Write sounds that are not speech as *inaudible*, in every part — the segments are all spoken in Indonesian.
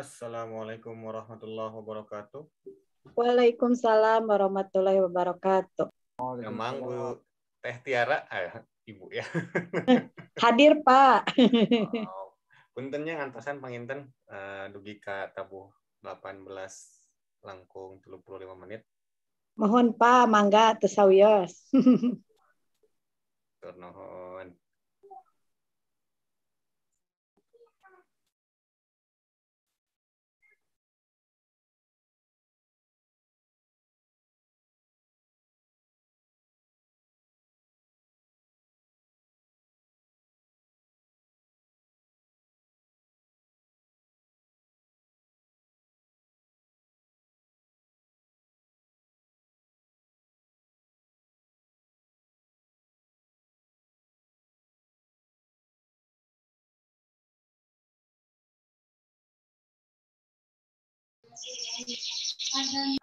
Assalamualaikum warahmatullahi wabarakatuh. Waalaikumsalam warahmatullahi wabarakatuh. Emang Bu Teh Tiara, eh, Ibu ya. *laughs* Hadir Pak. Oh, puntennya ngantosan panginten uh, eh, dugi ka tabuh 18 langkung 35 menit. Mohon Pak, mangga tesawios. *laughs* Tur 花生。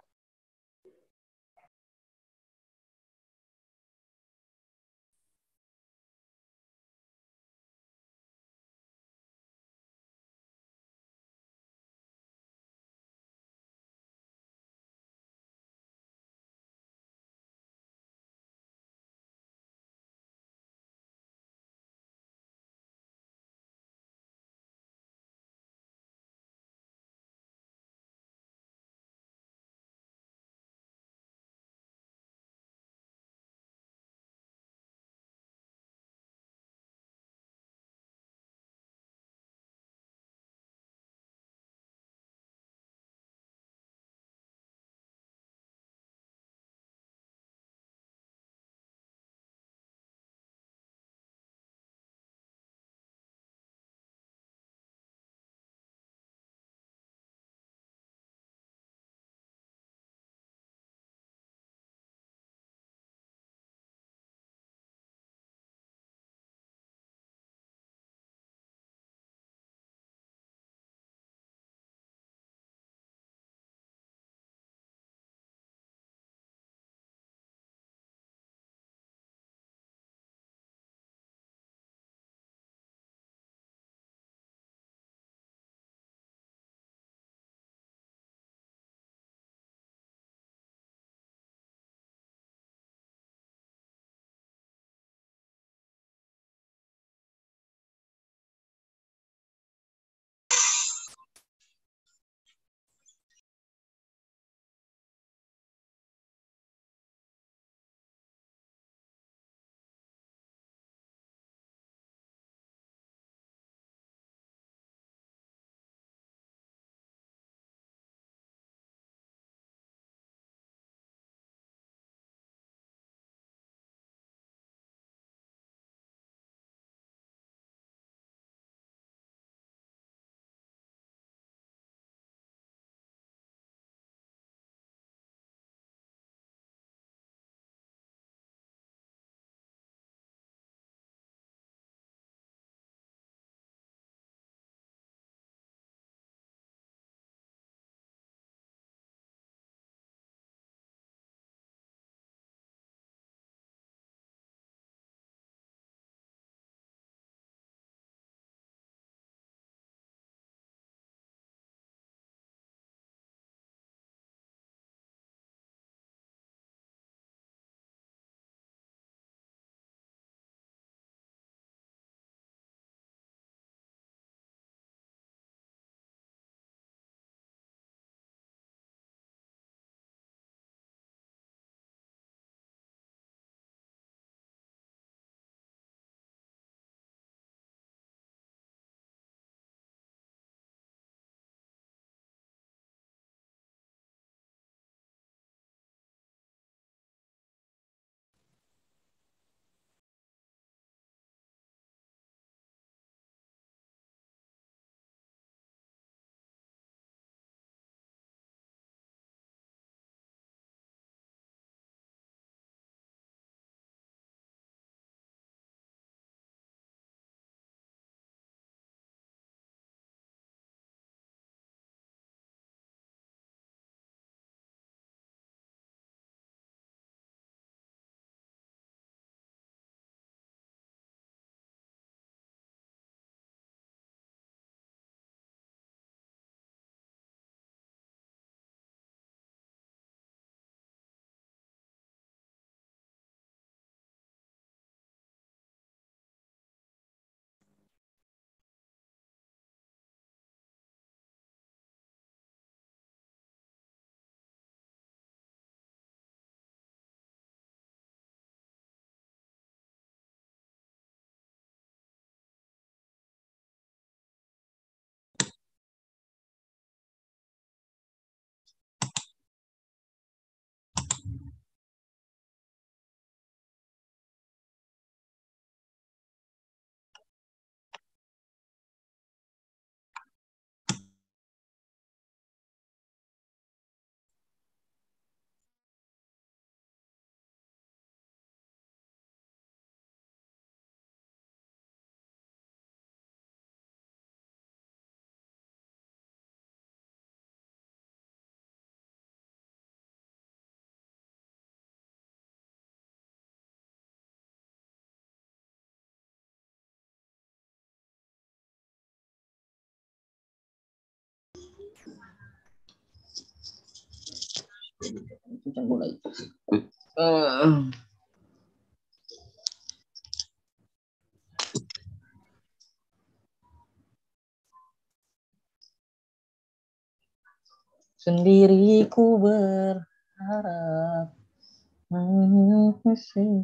mulai. Uh. Eh, sendiriku berharap mengisi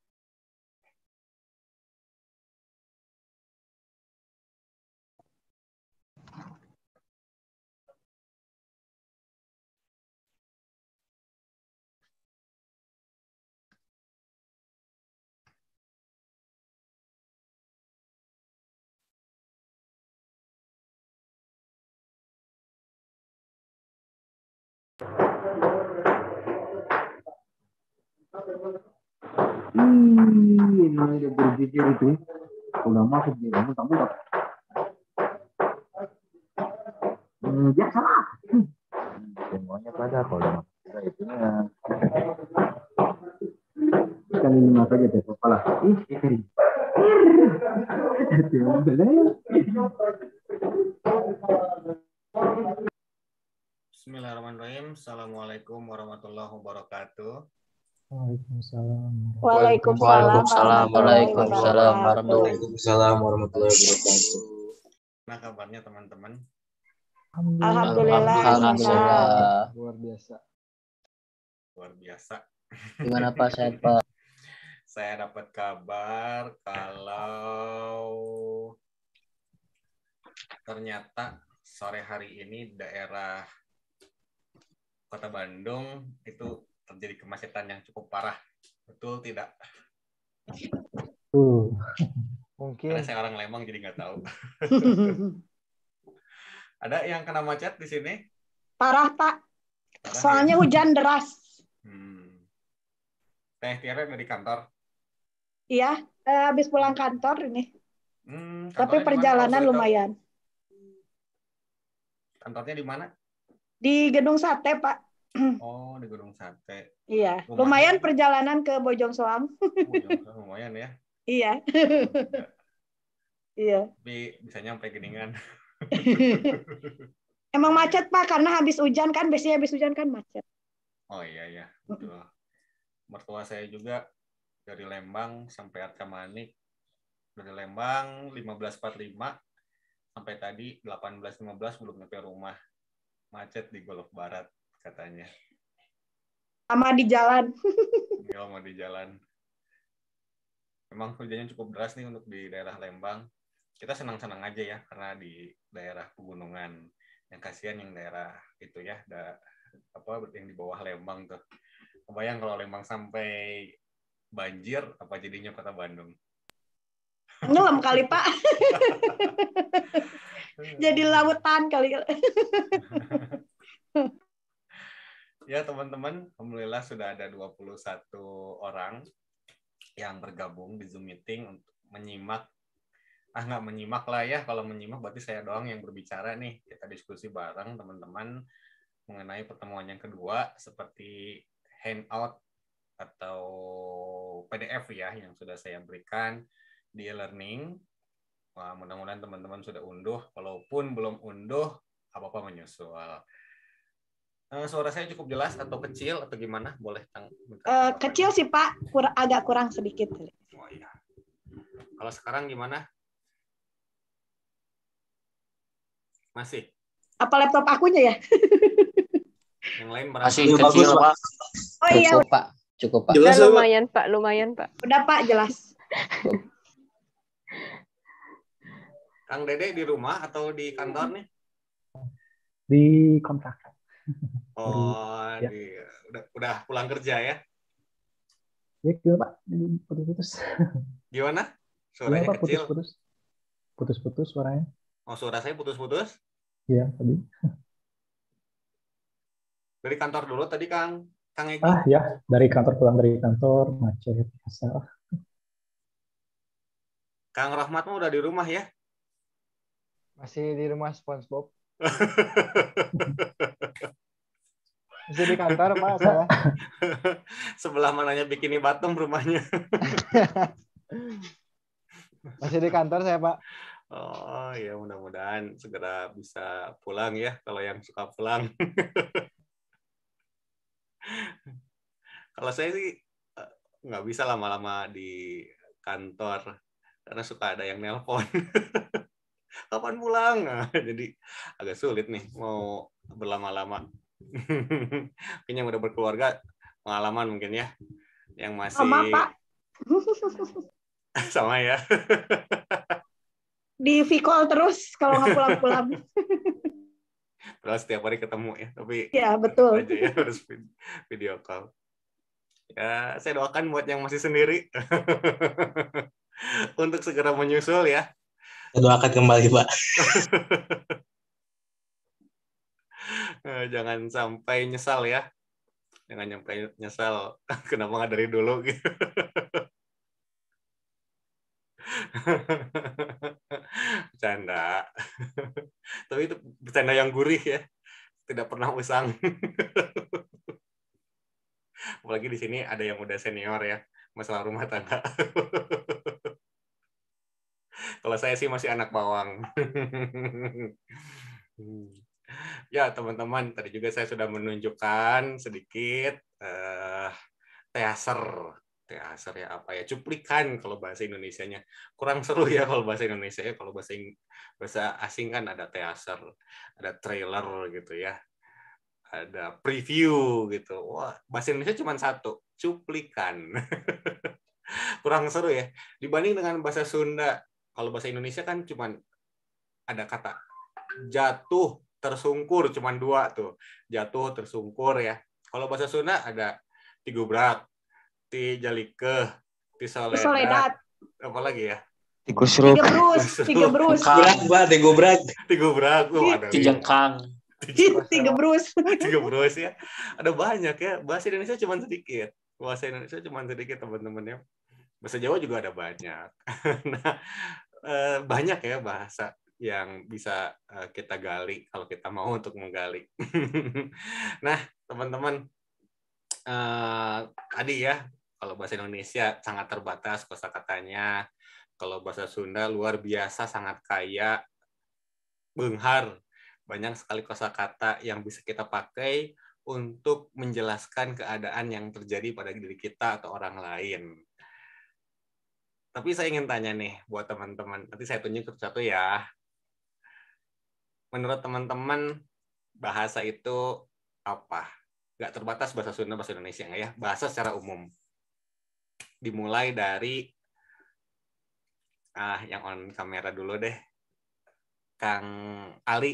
Ih, ini dia berpikir itu udah masuk di dalam tamu Hmm, ya salah. Semuanya pada kalau udah itu ya. Kali lima saja deh kepala. Ih, ini. Bismillahirrahmanirrahim. Assalamualaikum warahmatullahi wabarakatuh. Waalaikumsalam. Waalaikumsalam. Waalaikumsalam. Waalaikumsalam warahmatullahi wabarakatuh. Nah kabarnya teman-teman? Alhamdulillah. Alhamdulillah. Luar biasa. Luar biasa. Gimana Pak Syed Pak? *laughs* Saya dapat kabar kalau ternyata sore hari ini daerah Kota Bandung itu terjadi kemacetan yang cukup parah. Betul tidak? Uh, mungkin. Karena saya orang Lemang jadi nggak tahu. *laughs* Ada yang kena macet di sini? Parah Pak. Parah, Soalnya ya? hujan deras. Hmm. Teh Tiara dari kantor. Iya, eh, habis pulang kantor ini. Hmm, Tapi perjalanan lumayan. Kantornya di mana? Di Gedung Sate Pak. *clears throat* Oh, di Gunung Sate. Iya, lumayan, lumayan ya. perjalanan ke Bojong Soang. lumayan ya. Iya. *laughs* iya. Tapi bisa nyampe Geningan. *laughs* Emang macet Pak karena habis hujan kan biasanya habis hujan kan macet. Oh iya iya, betul. Mertua saya juga dari Lembang sampai Arca Manik. Dari Lembang 15.45 sampai tadi 18.15 belum nyampe rumah. Macet di Golok Barat katanya. Sama di jalan. Iya, sama di jalan. Emang hujannya cukup deras nih untuk di daerah Lembang. Kita senang-senang aja ya karena di daerah pegunungan. Yang kasihan yang daerah itu ya, da, apa yang di bawah Lembang tuh. Kebayang kalau Lembang sampai banjir, apa jadinya kota Bandung? Ngelam kali, Pak. *laughs* Jadi lautan kali. *laughs* Ya teman-teman, Alhamdulillah sudah ada 21 orang yang bergabung di Zoom meeting untuk menyimak ah nggak menyimak lah ya kalau menyimak berarti saya doang yang berbicara nih kita diskusi bareng teman-teman mengenai pertemuan yang kedua seperti handout atau PDF ya yang sudah saya berikan di e-learning mudah-mudahan teman-teman sudah unduh walaupun belum unduh apa apa menyusul Eh, suara saya cukup jelas atau kecil atau gimana? Boleh tang. Eh, kecil sih Pak, Kur agak kurang sedikit. Oh iya. Kalau sekarang gimana? Masih. Apa laptop akunya ya? *laughs* Yang lain merasa masih kecil Pak. Oh iya. Pak. Cukup Pak. Jelas, lumayan Pak, lumayan Pak. Udah Pak jelas. Kang Dede di rumah atau di kantor nih? Di kontrakan Oh, ya. udah, udah pulang kerja ya? Ya, gimana Pak? Putus-putus. Gimana? Suaranya gimana, kecil. Putus-putus. Putus-putus suaranya. Oh, suara saya putus-putus? Iya, tadi. *laughs* Dari kantor dulu tadi, Kang. Kang Egy. Ah, ya. Dari kantor pulang dari kantor, macet biasa. Kang Rahmat udah di rumah ya? Masih di rumah SpongeBob. Masih di kantor, Pak, saya. Sebelah mananya bikini Batam rumahnya. Masih di kantor saya, Pak. Oh ya mudah-mudahan segera bisa pulang ya kalau yang suka pulang. kalau saya sih eh, nggak bisa lama-lama di kantor karena suka ada yang nelpon kapan pulang? *laughs* Nah, jadi agak sulit nih mau berlama-lama. Mungkin *laughs* yang udah berkeluarga pengalaman mungkin ya, yang masih sama Pak. *laughs* sama ya. Di vicol terus kalau nggak pulang-pulang. Terus setiap hari ketemu ya, tapi ya betul. Aja ya harus video call. Ya, saya doakan buat yang masih sendiri untuk segera menyusul ya Doakan kembali, Pak. *laughs* Eh, jangan sampai nyesal ya. Jangan sampai nyesal. *laughs* Kenapa nggak dari dulu gitu. *laughs* bercanda. Tapi itu bercanda yang gurih ya. Tidak pernah usang. Apalagi di sini ada yang udah senior ya. Masalah rumah tangga. Kalau saya sih masih anak bawang. ya, teman-teman, tadi juga saya sudah menunjukkan sedikit uh, eh, teaser. Teaser ya apa ya? Cuplikan kalau bahasa Indonesia-nya Kurang seru ya kalau bahasa Indonesia ya. Kalau bahasa bahasa asing kan ada teaser, ada trailer gitu ya. Ada preview gitu. Wah, bahasa Indonesia cuma satu, cuplikan. *laughs* kurang seru ya dibanding dengan bahasa Sunda kalau bahasa Indonesia kan cuman ada kata jatuh tersungkur cuman dua tuh jatuh tersungkur ya kalau bahasa Sunda ada ti berat ti jalike ti soledad apa lagi ya tiga brus tiga brus gubrak bah tiga berat tiga berat tuh ada jengkang tiga brus tiga brus ya ada banyak ya bahasa Indonesia cuma sedikit bahasa Indonesia cuma sedikit teman-teman ya bahasa Jawa juga ada banyak *laughs* nah Eh, banyak ya bahasa yang bisa eh, kita gali kalau kita mau untuk menggali. *laughs* nah, teman-teman, uh, tadi ya, kalau bahasa Indonesia sangat terbatas kosa katanya, kalau bahasa Sunda luar biasa sangat kaya, benghar, banyak sekali kosa kata yang bisa kita pakai untuk menjelaskan keadaan yang terjadi pada diri kita atau orang lain. Tapi saya ingin tanya nih buat teman-teman. Nanti saya tunjuk satu-satu ya. Menurut teman-teman, bahasa itu apa? Gak terbatas bahasa Sunda, bahasa Indonesia, nggak ya? Bahasa secara umum. Dimulai dari ah yang on kamera dulu deh. Kang Ali,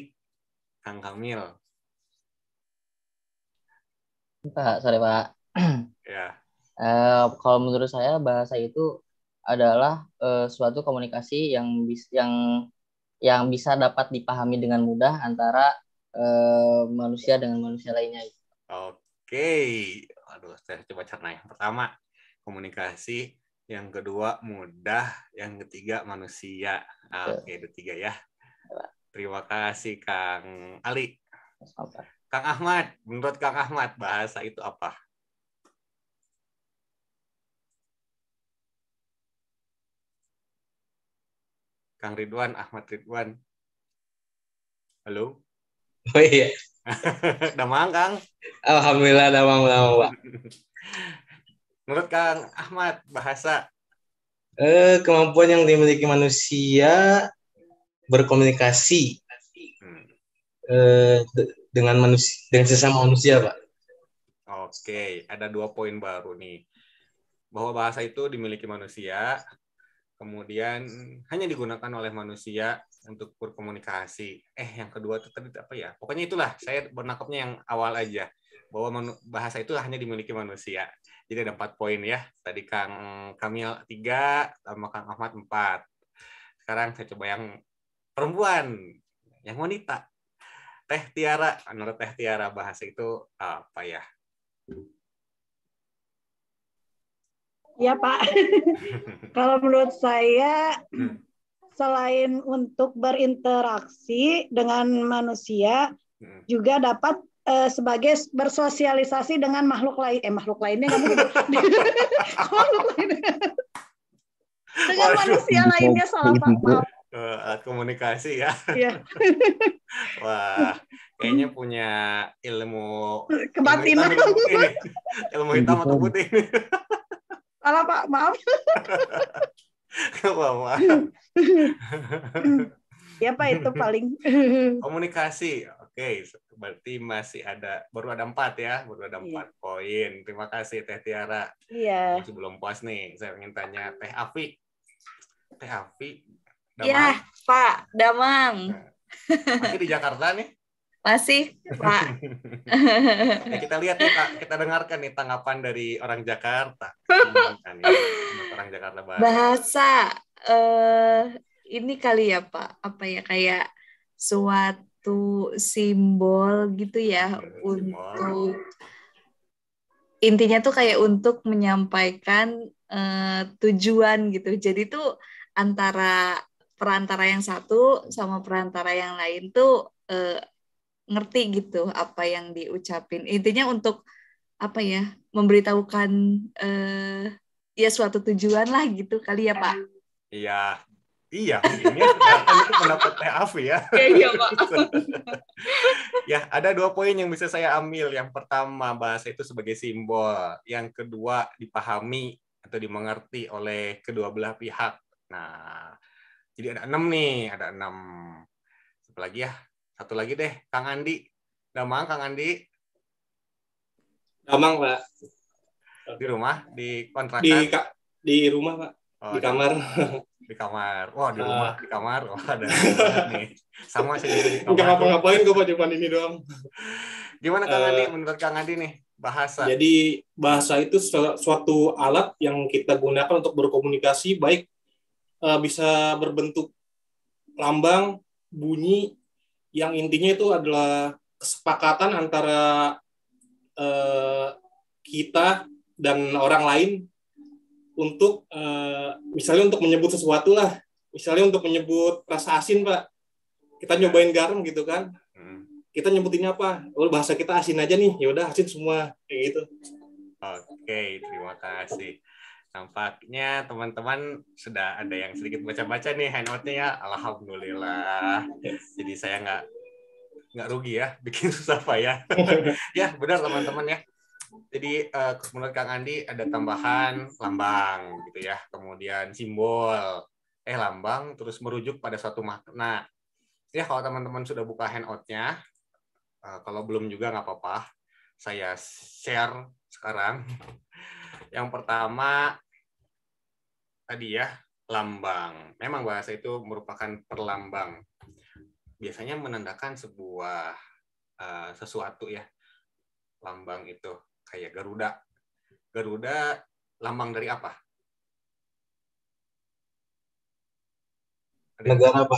Kang Kamil. Pak, sorry Pak. *clears throat* Ya. Uh, kalau menurut saya bahasa itu adalah uh, suatu komunikasi yang bis yang yang bisa dapat dipahami dengan mudah antara uh, manusia dengan manusia lainnya. Oke, aduh saya coba cerna yang pertama komunikasi, yang kedua mudah, yang ketiga manusia. Ah, oke, okay, itu tiga ya. Terima kasih Kang Ali. Kang Ahmad, menurut Kang Ahmad bahasa itu apa? Kang Ridwan, Ahmad Ridwan. Halo? *laughs* Oh iya. *laughs* damang, Kang? Alhamdulillah, damang, damang, Pak. *laughs* Menurut Kang Ahmad, bahasa? Eh, kemampuan yang dimiliki manusia berkomunikasi hmm. eh, dengan manusia, dengan sesama manusia, Pak. Oke, ada dua poin baru nih. Bahwa bahasa itu dimiliki manusia, kemudian hanya digunakan oleh manusia untuk berkomunikasi. Eh, yang kedua itu tadi apa ya? Pokoknya itulah saya menangkapnya yang awal aja bahwa bahasa itu hanya dimiliki manusia. Jadi ada empat poin ya. Tadi Kang Kamil tiga, sama Kang Ahmad empat. Sekarang saya coba yang perempuan, yang wanita. Teh Tiara, menurut Teh Tiara bahasa itu apa ya? Ya Pak, *laughs* kalau menurut saya hmm. selain untuk berinteraksi dengan manusia, hmm. juga dapat uh, sebagai bersosialisasi dengan makhluk lain. Eh makhluk lainnya nggak *laughs* makhluk lainnya. dengan Waduh. manusia lainnya salah Pak. Eh, komunikasi ya. Iya. *laughs* Wah, kayaknya punya ilmu kebatinan. Ilmu ilmu hitam atau putih salah Pak, maaf. apa ya Pak itu paling komunikasi. Oke, berarti masih ada baru ada empat ya, baru ada iya. empat yeah. poin. Terima kasih Teh Tiara. Iya. Yeah. Masih belum puas nih. Saya ingin tanya Teh Afik. Teh Afik. Iya, Pak Damang. Nah, masih di Jakarta nih? Masih, Pak. nah, *laughs* kita lihat nih, Pak. Kita dengarkan nih tanggapan dari orang Jakarta. *laughs* orang Jakarta Barat. Bahasa eh ini kali ya, Pak. Apa ya kayak suatu simbol gitu ya simbol. untuk intinya tuh kayak untuk menyampaikan uh, tujuan gitu. Jadi tuh antara perantara yang satu sama perantara yang lain tuh uh, ngerti gitu apa yang diucapin. Intinya untuk apa ya memberitahukan eh, ya suatu tujuan lah gitu kali ya Pak. Iya, Iya, ini ya, itu pendapat Teh ya. Iya, iya Pak. *laughs* ya, ada dua poin yang bisa saya ambil. Yang pertama, bahasa itu sebagai simbol. Yang kedua, dipahami atau dimengerti oleh kedua belah pihak. Nah, jadi ada enam nih, ada enam. Apalagi ya, satu lagi deh, Kang Andi. Damang, Kang Andi. Damang, Pak. Di rumah, di kontrakan. Di, di rumah, Pak. Oh, di kamar. Di kamar. Wah, di rumah, ah. di kamar. Wah, ada nih. Sama sih di kamar. Enggak ngapa-ngapain gue Pak, ini doang. Gimana Kang Andi eh, menurut Kang Andi nih? bahasa. Jadi bahasa itu suatu alat yang kita gunakan untuk berkomunikasi baik eh, bisa berbentuk lambang, bunyi yang intinya itu adalah kesepakatan antara uh, kita dan orang lain untuk uh, misalnya untuk menyebut sesuatu lah misalnya untuk menyebut rasa asin pak kita nyobain garam gitu kan hmm. kita nyebutinnya apa oh, bahasa kita asin aja nih ya udah asin semua kayak gitu oke terima kasih Nampaknya teman-teman sudah ada yang sedikit baca-baca nih handoutnya. Ya. Alhamdulillah. Jadi saya nggak nggak rugi ya, bikin *laughs* susah payah. ya benar teman-teman ya. Jadi uh, menurut Kang Andi ada tambahan lambang gitu ya, kemudian simbol, eh lambang terus merujuk pada suatu makna. Ya kalau teman-teman sudah buka handoutnya, uh, eh, kalau belum juga nggak apa-apa, saya share sekarang. Yang pertama tadi ya, lambang. Memang bahasa itu merupakan perlambang. Biasanya menandakan sebuah uh, sesuatu ya. Lambang itu kayak Garuda. Garuda lambang dari apa? Ada negara, apa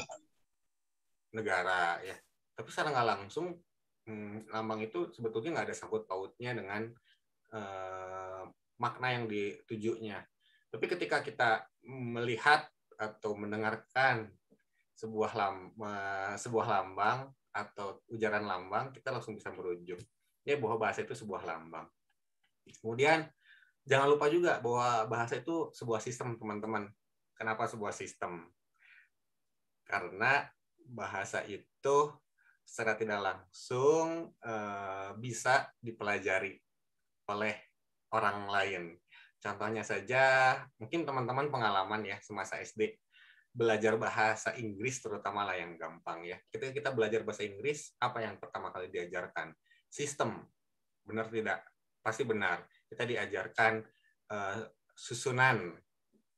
Negara ya. Tapi secara nggak langsung hmm, lambang itu sebetulnya nggak ada sangkut pautnya dengan uh, makna yang ditujunya tapi ketika kita melihat atau mendengarkan sebuah lam, sebuah lambang atau ujaran lambang, kita langsung bisa merujuk ya bahwa bahasa itu sebuah lambang. Kemudian jangan lupa juga bahwa bahasa itu sebuah sistem teman-teman. Kenapa sebuah sistem? Karena bahasa itu secara tidak langsung eh, bisa dipelajari oleh orang lain. Contohnya saja, mungkin teman-teman pengalaman ya semasa SD belajar bahasa Inggris terutama lah yang gampang ya. Ketika kita belajar bahasa Inggris, apa yang pertama kali diajarkan? Sistem. Benar tidak? Pasti benar. Kita diajarkan uh, susunan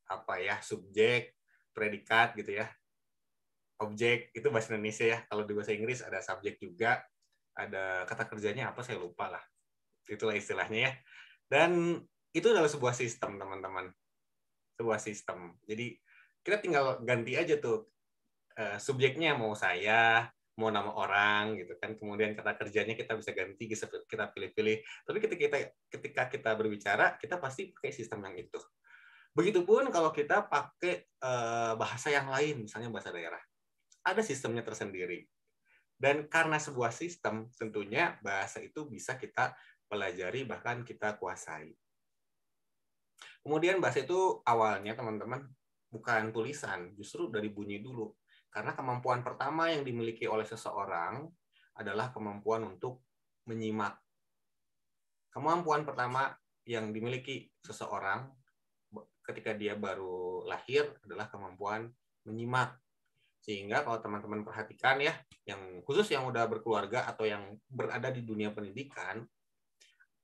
apa ya, subjek, predikat gitu ya. Objek itu bahasa Indonesia ya. Kalau di bahasa Inggris ada subjek juga, ada kata kerjanya apa saya lupa lah. Itulah istilahnya ya. Dan itu adalah sebuah sistem teman-teman sebuah sistem jadi kita tinggal ganti aja tuh eh, subjeknya mau saya mau nama orang gitu kan kemudian kata kerjanya kita bisa ganti kita pilih-pilih tapi ketika kita ketika kita berbicara kita pasti pakai sistem yang itu begitupun kalau kita pakai eh, bahasa yang lain misalnya bahasa daerah ada sistemnya tersendiri dan karena sebuah sistem tentunya bahasa itu bisa kita pelajari bahkan kita kuasai Kemudian bahasa itu awalnya teman-teman bukan tulisan, justru dari bunyi dulu. Karena kemampuan pertama yang dimiliki oleh seseorang adalah kemampuan untuk menyimak. Kemampuan pertama yang dimiliki seseorang ketika dia baru lahir adalah kemampuan menyimak. Sehingga kalau teman-teman perhatikan ya, yang khusus yang udah berkeluarga atau yang berada di dunia pendidikan,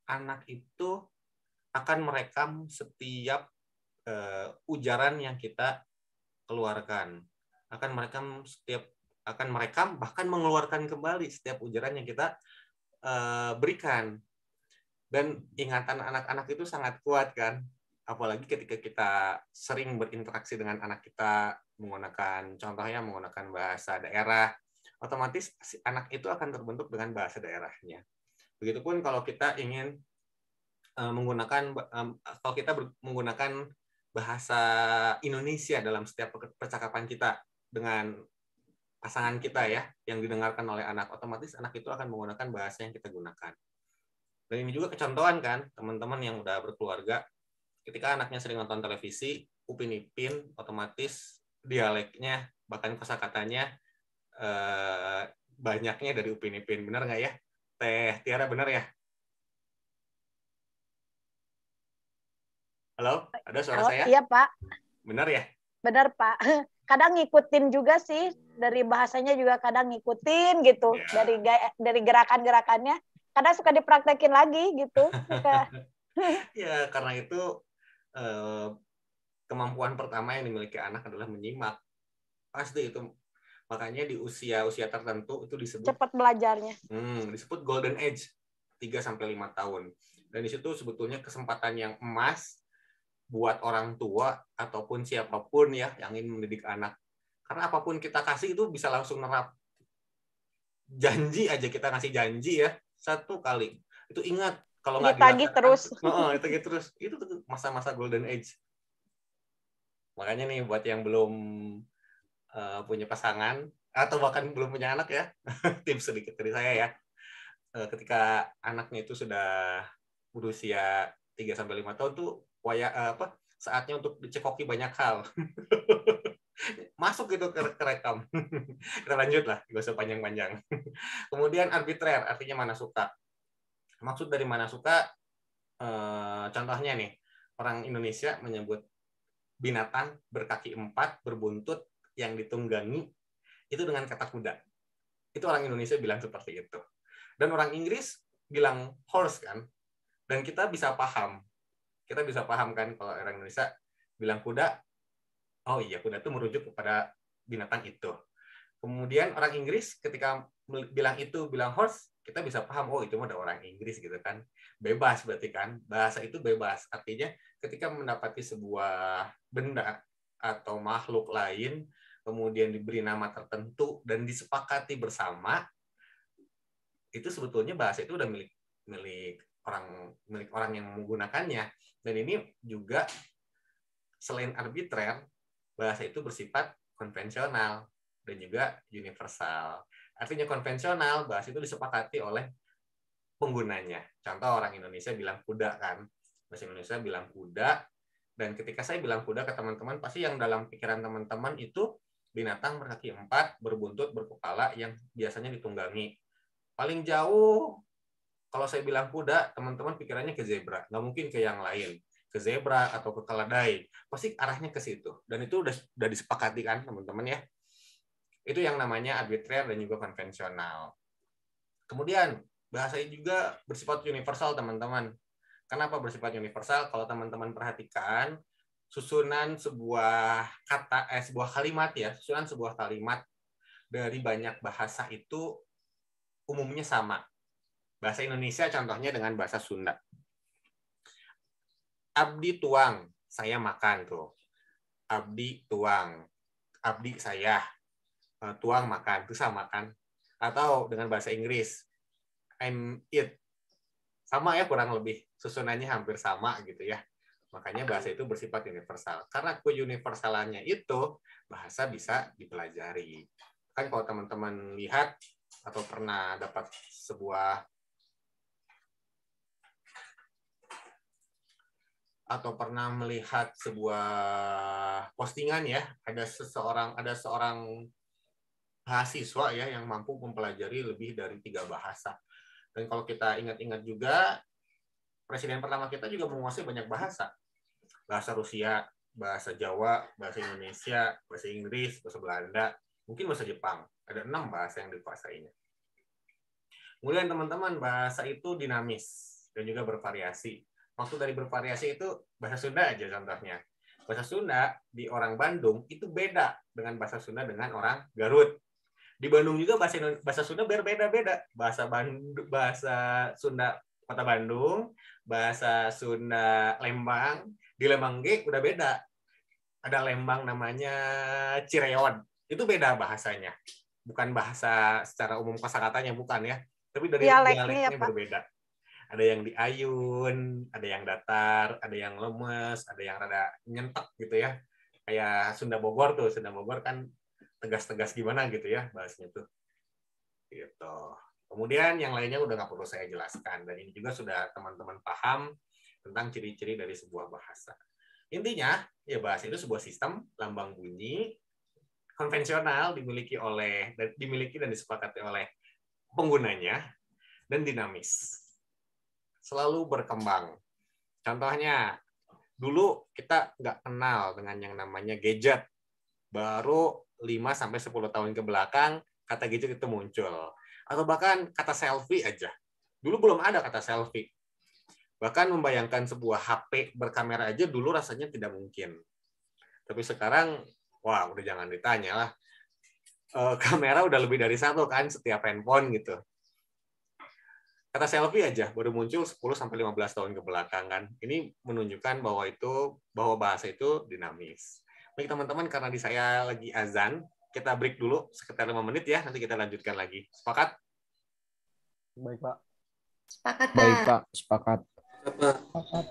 anak itu akan merekam setiap uh, ujaran yang kita keluarkan. Akan merekam setiap akan merekam bahkan mengeluarkan kembali setiap ujaran yang kita uh, berikan. Dan ingatan anak-anak itu sangat kuat kan, apalagi ketika kita sering berinteraksi dengan anak kita menggunakan contohnya menggunakan bahasa daerah, otomatis anak itu akan terbentuk dengan bahasa daerahnya. Begitupun kalau kita ingin Eh, menggunakan kalau atau kita menggunakan bahasa Indonesia dalam setiap percakapan kita dengan pasangan kita ya yang didengarkan oleh anak otomatis anak itu akan menggunakan bahasa yang kita gunakan dan ini juga kecontohan kan teman-teman yang udah berkeluarga ketika anaknya sering nonton televisi upin ipin otomatis dialeknya bahkan kosakatanya eh, banyaknya dari upin ipin benar nggak ya teh Tiara benar ya Halo, ada suara Halo, saya? Iya, Pak. Benar ya? Benar, Pak. *laughs* Kadang ngikutin juga sih dari bahasanya juga kadang ngikutin gitu ya. dari dari gerakan-gerakannya. Kadang suka dipraktekin lagi gitu. *laughs* *laughs* ya, karena itu eh, kemampuan pertama yang dimiliki anak adalah menyimak. Pasti itu makanya di usia-usia tertentu itu disebut cepat belajarnya. Hmm, disebut golden age 3 sampai 5 tahun. Dan di situ sebetulnya kesempatan yang emas buat orang tua ataupun siapapun ya yang ingin mendidik anak. Karena apapun kita kasih itu bisa langsung nerap. Janji aja kita ngasih janji ya satu kali. Itu ingat kalau nggak ditagih terus. Oh, *laughs* itu terus. Itu masa-masa golden age. Makanya nih buat yang belum uh, punya pasangan atau bahkan belum punya anak ya, *laughs* tips sedikit dari saya ya. Eh, ketika anaknya itu sudah berusia 3 sampai lima tahun tuh waya eh, apa saatnya untuk dicekoki banyak hal. *laughs* Masuk itu ke, ke rekam. *laughs* Kita lanjut lah, gak usah panjang-panjang. *laughs* Kemudian arbitrer, artinya mana suka. Maksud dari mana suka, eh, contohnya nih, orang Indonesia menyebut binatang berkaki empat, berbuntut, yang ditunggangi, itu dengan kata kuda. Itu orang Indonesia bilang seperti itu. Dan orang Inggris bilang horse kan, dan kita bisa paham kita bisa paham kan kalau orang Indonesia bilang kuda, oh iya kuda itu merujuk kepada binatang itu. Kemudian orang Inggris ketika bilang itu, bilang horse, kita bisa paham, oh itu mah ada orang Inggris gitu kan. Bebas berarti kan, bahasa itu bebas. Artinya ketika mendapati sebuah benda atau makhluk lain, kemudian diberi nama tertentu dan disepakati bersama, itu sebetulnya bahasa itu udah milik milik orang milik orang yang menggunakannya dan ini juga selain arbitrer bahasa itu bersifat konvensional dan juga universal artinya konvensional bahasa itu disepakati oleh penggunanya contoh orang Indonesia bilang kuda kan bahasa Indonesia bilang kuda dan ketika saya bilang kuda ke teman-teman pasti yang dalam pikiran teman-teman itu binatang berkaki empat, berbuntut, berkepala yang biasanya ditunggangi. Paling jauh kalau saya bilang kuda, teman-teman pikirannya ke zebra, nggak mungkin ke yang lain, ke zebra atau ke keledai, pasti arahnya ke situ. Dan itu udah udah disepakati kan teman-teman ya. Itu yang namanya arbitrer dan juga konvensional. Kemudian bahasa juga bersifat universal teman-teman. Kenapa bersifat universal? Kalau teman-teman perhatikan susunan sebuah kata eh sebuah kalimat ya, susunan sebuah kalimat dari banyak bahasa itu umumnya sama. Bahasa Indonesia contohnya dengan bahasa Sunda. Abdi tuang, saya makan tuh. Abdi tuang, abdi saya. Eh, tuang makan, itu sama kan. Atau dengan bahasa Inggris, I'm it. Sama ya kurang lebih, susunannya hampir sama gitu ya. Makanya bahasa itu bersifat universal. Karena keuniversalannya itu, bahasa bisa dipelajari. Kan kalau teman-teman lihat atau pernah dapat sebuah atau pernah melihat sebuah postingan ya ada seseorang ada seorang mahasiswa ya yang mampu mempelajari lebih dari tiga bahasa dan kalau kita ingat-ingat juga presiden pertama kita juga menguasai banyak bahasa bahasa Rusia bahasa Jawa bahasa Indonesia bahasa Inggris bahasa Belanda mungkin bahasa Jepang ada enam bahasa yang dikuasainya kemudian teman-teman bahasa itu dinamis dan juga bervariasi Maksud dari bervariasi itu bahasa Sunda aja contohnya. Bahasa Sunda di orang Bandung itu beda dengan bahasa Sunda dengan orang Garut. Di Bandung juga bahasa bahasa Sunda berbeda-beda. Bahasa Bandung, bahasa Sunda Kota Bandung, bahasa Sunda Lembang, di Lembang G udah beda. Ada Lembang namanya Cireon. Itu beda bahasanya. Bukan bahasa secara umum kosakatanya bukan ya, tapi dari dialeknya, ya, dialeknya ya, Pak. berbeda ada yang diayun, ada yang datar, ada yang lemes, ada yang rada nyentak gitu ya. Kayak Sunda Bogor tuh, Sunda Bogor kan tegas-tegas gimana gitu ya bahasnya tuh. Gitu. Kemudian yang lainnya udah nggak perlu saya jelaskan dan ini juga sudah teman-teman paham tentang ciri-ciri dari sebuah bahasa. Intinya, ya bahasa itu sebuah sistem lambang bunyi konvensional dimiliki oleh dimiliki dan disepakati oleh penggunanya dan dinamis selalu berkembang. Contohnya, dulu kita nggak kenal dengan yang namanya gadget. Baru 5-10 tahun ke belakang, kata gadget itu muncul. Atau bahkan kata selfie aja. Dulu belum ada kata selfie. Bahkan membayangkan sebuah HP berkamera aja dulu rasanya tidak mungkin. Tapi sekarang, wah udah jangan ditanya lah. E, *laughs* kamera udah lebih dari satu kan setiap handphone gitu kata selfie aja baru muncul 10 sampai 15 tahun ke kan. Ini menunjukkan bahwa itu bahwa bahasa itu dinamis. Baik teman-teman karena di saya lagi azan, kita break dulu sekitar 5 menit ya, nanti kita lanjutkan lagi. Sepakat? Baik, Pak. Sepakat, Pak. Baik, Pak. Sepakat. Sepakat.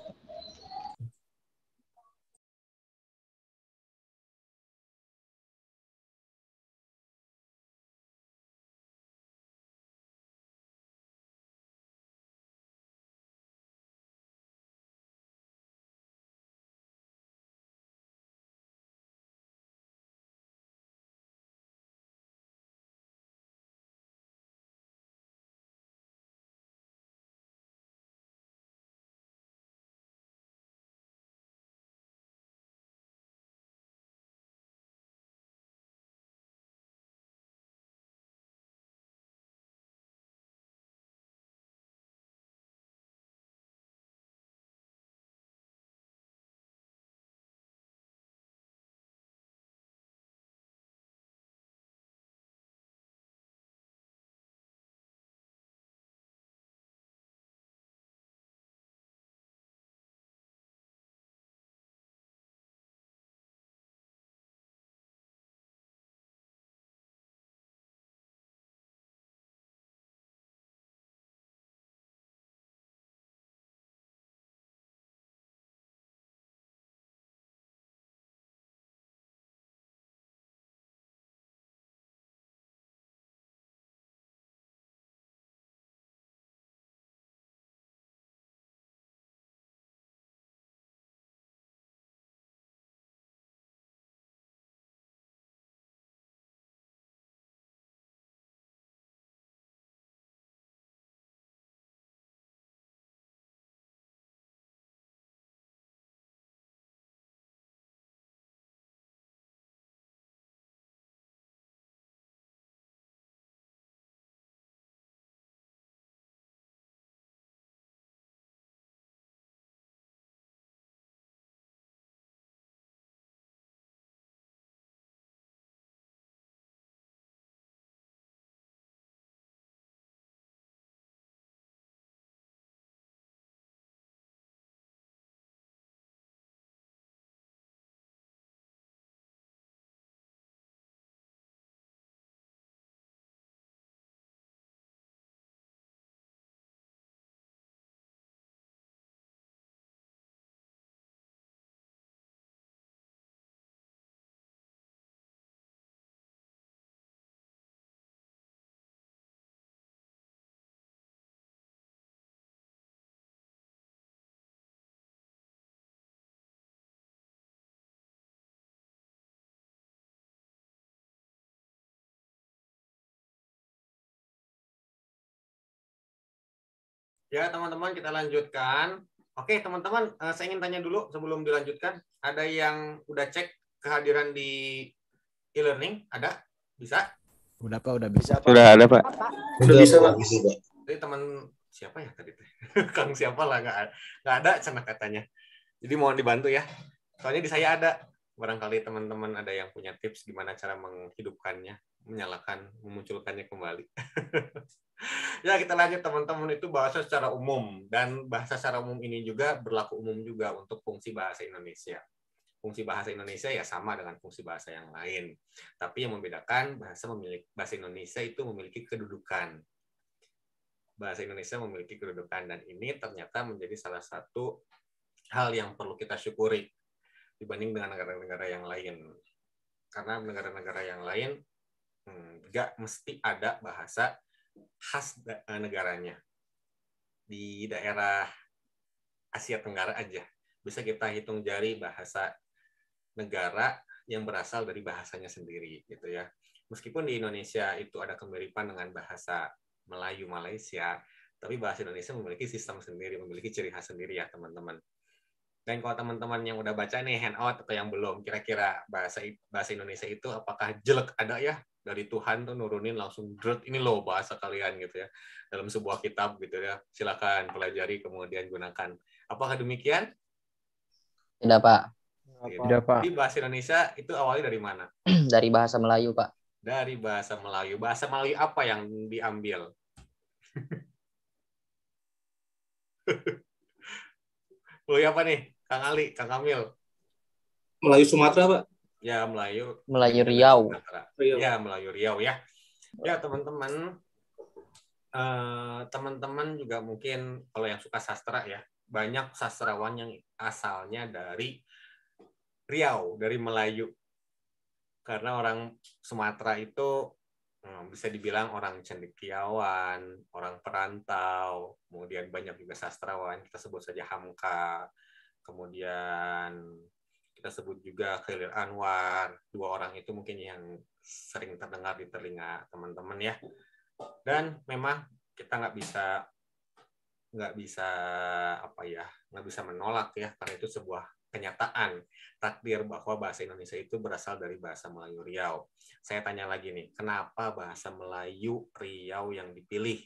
Ya, teman-teman, kita lanjutkan. Oke, teman-teman, eh, saya ingin tanya dulu sebelum dilanjutkan, ada yang udah cek kehadiran di e-learning? Ada? Bisa? Udah Pak, udah bisa. Pak. Udah ada Pak. Udah bisa Pak. Jadi teman siapa ya tadi? *laughs* Kang siapa lah nggak nggak ada sana katanya. Jadi mohon dibantu ya. Soalnya di saya ada. Barangkali teman-teman ada yang punya tips gimana cara menghidupkannya menyalakan memunculkannya kembali. *laughs* ya kita lanjut teman-teman itu bahasa secara umum dan bahasa secara umum ini juga berlaku umum juga untuk fungsi bahasa Indonesia. Fungsi bahasa Indonesia ya sama dengan fungsi bahasa yang lain. Tapi yang membedakan bahasa memiliki bahasa Indonesia itu memiliki kedudukan. Bahasa Indonesia memiliki kedudukan dan ini ternyata menjadi salah satu hal yang perlu kita syukuri dibanding dengan negara-negara yang lain. Karena negara-negara yang lain Hmm, nggak mesti ada bahasa khas eh, negaranya di daerah Asia Tenggara aja bisa kita hitung jari bahasa negara yang berasal dari bahasanya sendiri gitu ya meskipun di Indonesia itu ada kemiripan dengan bahasa Melayu Malaysia tapi bahasa Indonesia memiliki sistem sendiri memiliki ciri khas sendiri ya teman-teman dan kalau teman-teman yang udah baca nih handout atau yang belum, kira-kira bahasa bahasa Indonesia itu apakah jelek ada ya dari Tuhan tuh nurunin langsung drut ini loh bahasa kalian gitu ya dalam sebuah kitab gitu ya. Silakan pelajari kemudian gunakan. Apakah demikian? Tidak pak. Iya. Tidak, pak. di bahasa Indonesia itu awalnya dari mana? *clears throat* dari bahasa Melayu pak. Dari bahasa Melayu. Bahasa Melayu apa yang diambil? Melayu *laughs* apa nih? Kang Ali, Kang Kamil. Melayu Sumatera, Pak. Ya, Melayu. Melayu Riau. Riau. Ya, Melayu Riau ya. Ya, teman-teman. teman eh, teman-teman juga mungkin kalau yang suka sastra ya, banyak sastrawan yang asalnya dari Riau, dari Melayu. Karena orang Sumatera itu eh, bisa dibilang orang cendekiawan, orang perantau, kemudian banyak juga sastrawan, kita sebut saja Hamka, kemudian kita sebut juga Khalil Anwar, dua orang itu mungkin yang sering terdengar di telinga teman-teman ya. Dan memang kita nggak bisa nggak bisa apa ya nggak bisa menolak ya karena itu sebuah kenyataan takdir bahwa bahasa Indonesia itu berasal dari bahasa Melayu Riau. Saya tanya lagi nih, kenapa bahasa Melayu Riau yang dipilih?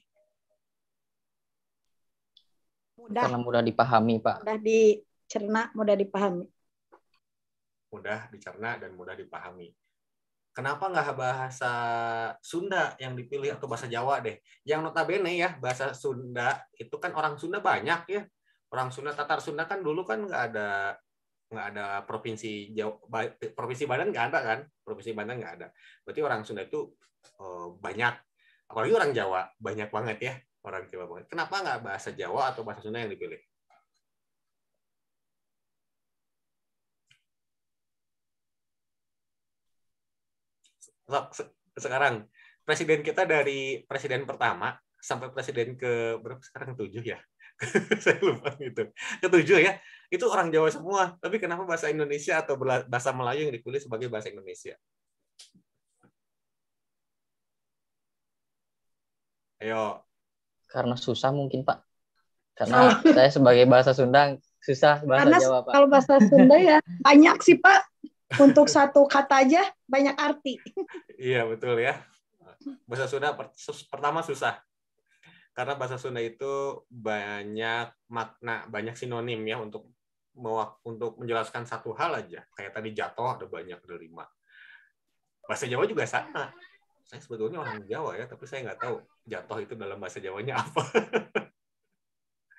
Mudah. Karena mudah dipahami, Pak. Mudah di dicerna, mudah dipahami? Mudah dicerna dan mudah dipahami. Kenapa nggak bahasa Sunda yang dipilih atau bahasa Jawa deh? Yang notabene ya bahasa Sunda itu kan orang Sunda banyak ya. Orang Sunda Tatar Sunda kan dulu kan nggak ada nggak ada provinsi Jawa, provinsi Banten nggak ada kan? Provinsi Banten nggak ada. Berarti orang Sunda itu eh, banyak. Apalagi orang Jawa banyak banget ya orang Jawa banget. Kenapa nggak bahasa Jawa atau bahasa Sunda yang dipilih? Sok, se sekarang presiden kita dari presiden pertama sampai presiden ke berapa sekarang tujuh ya *laughs* saya lupa gitu ketujuh ya itu orang Jawa semua tapi kenapa bahasa Indonesia atau bahasa Melayu yang dipilih sebagai bahasa Indonesia ayo karena susah mungkin pak karena saya sebagai bahasa Sunda susah bahasa karena Jawa pak kalau bahasa Sunda ya banyak sih pak untuk satu kata aja banyak arti. iya betul ya. Bahasa Sunda pertama susah karena bahasa Sunda itu banyak makna, banyak sinonim ya untuk untuk menjelaskan satu hal aja. Kayak tadi jatuh ada banyak ada lima. Bahasa Jawa juga sama. Saya sebetulnya orang Jawa ya, tapi saya nggak tahu jatuh itu dalam bahasa Jawanya apa. *laughs*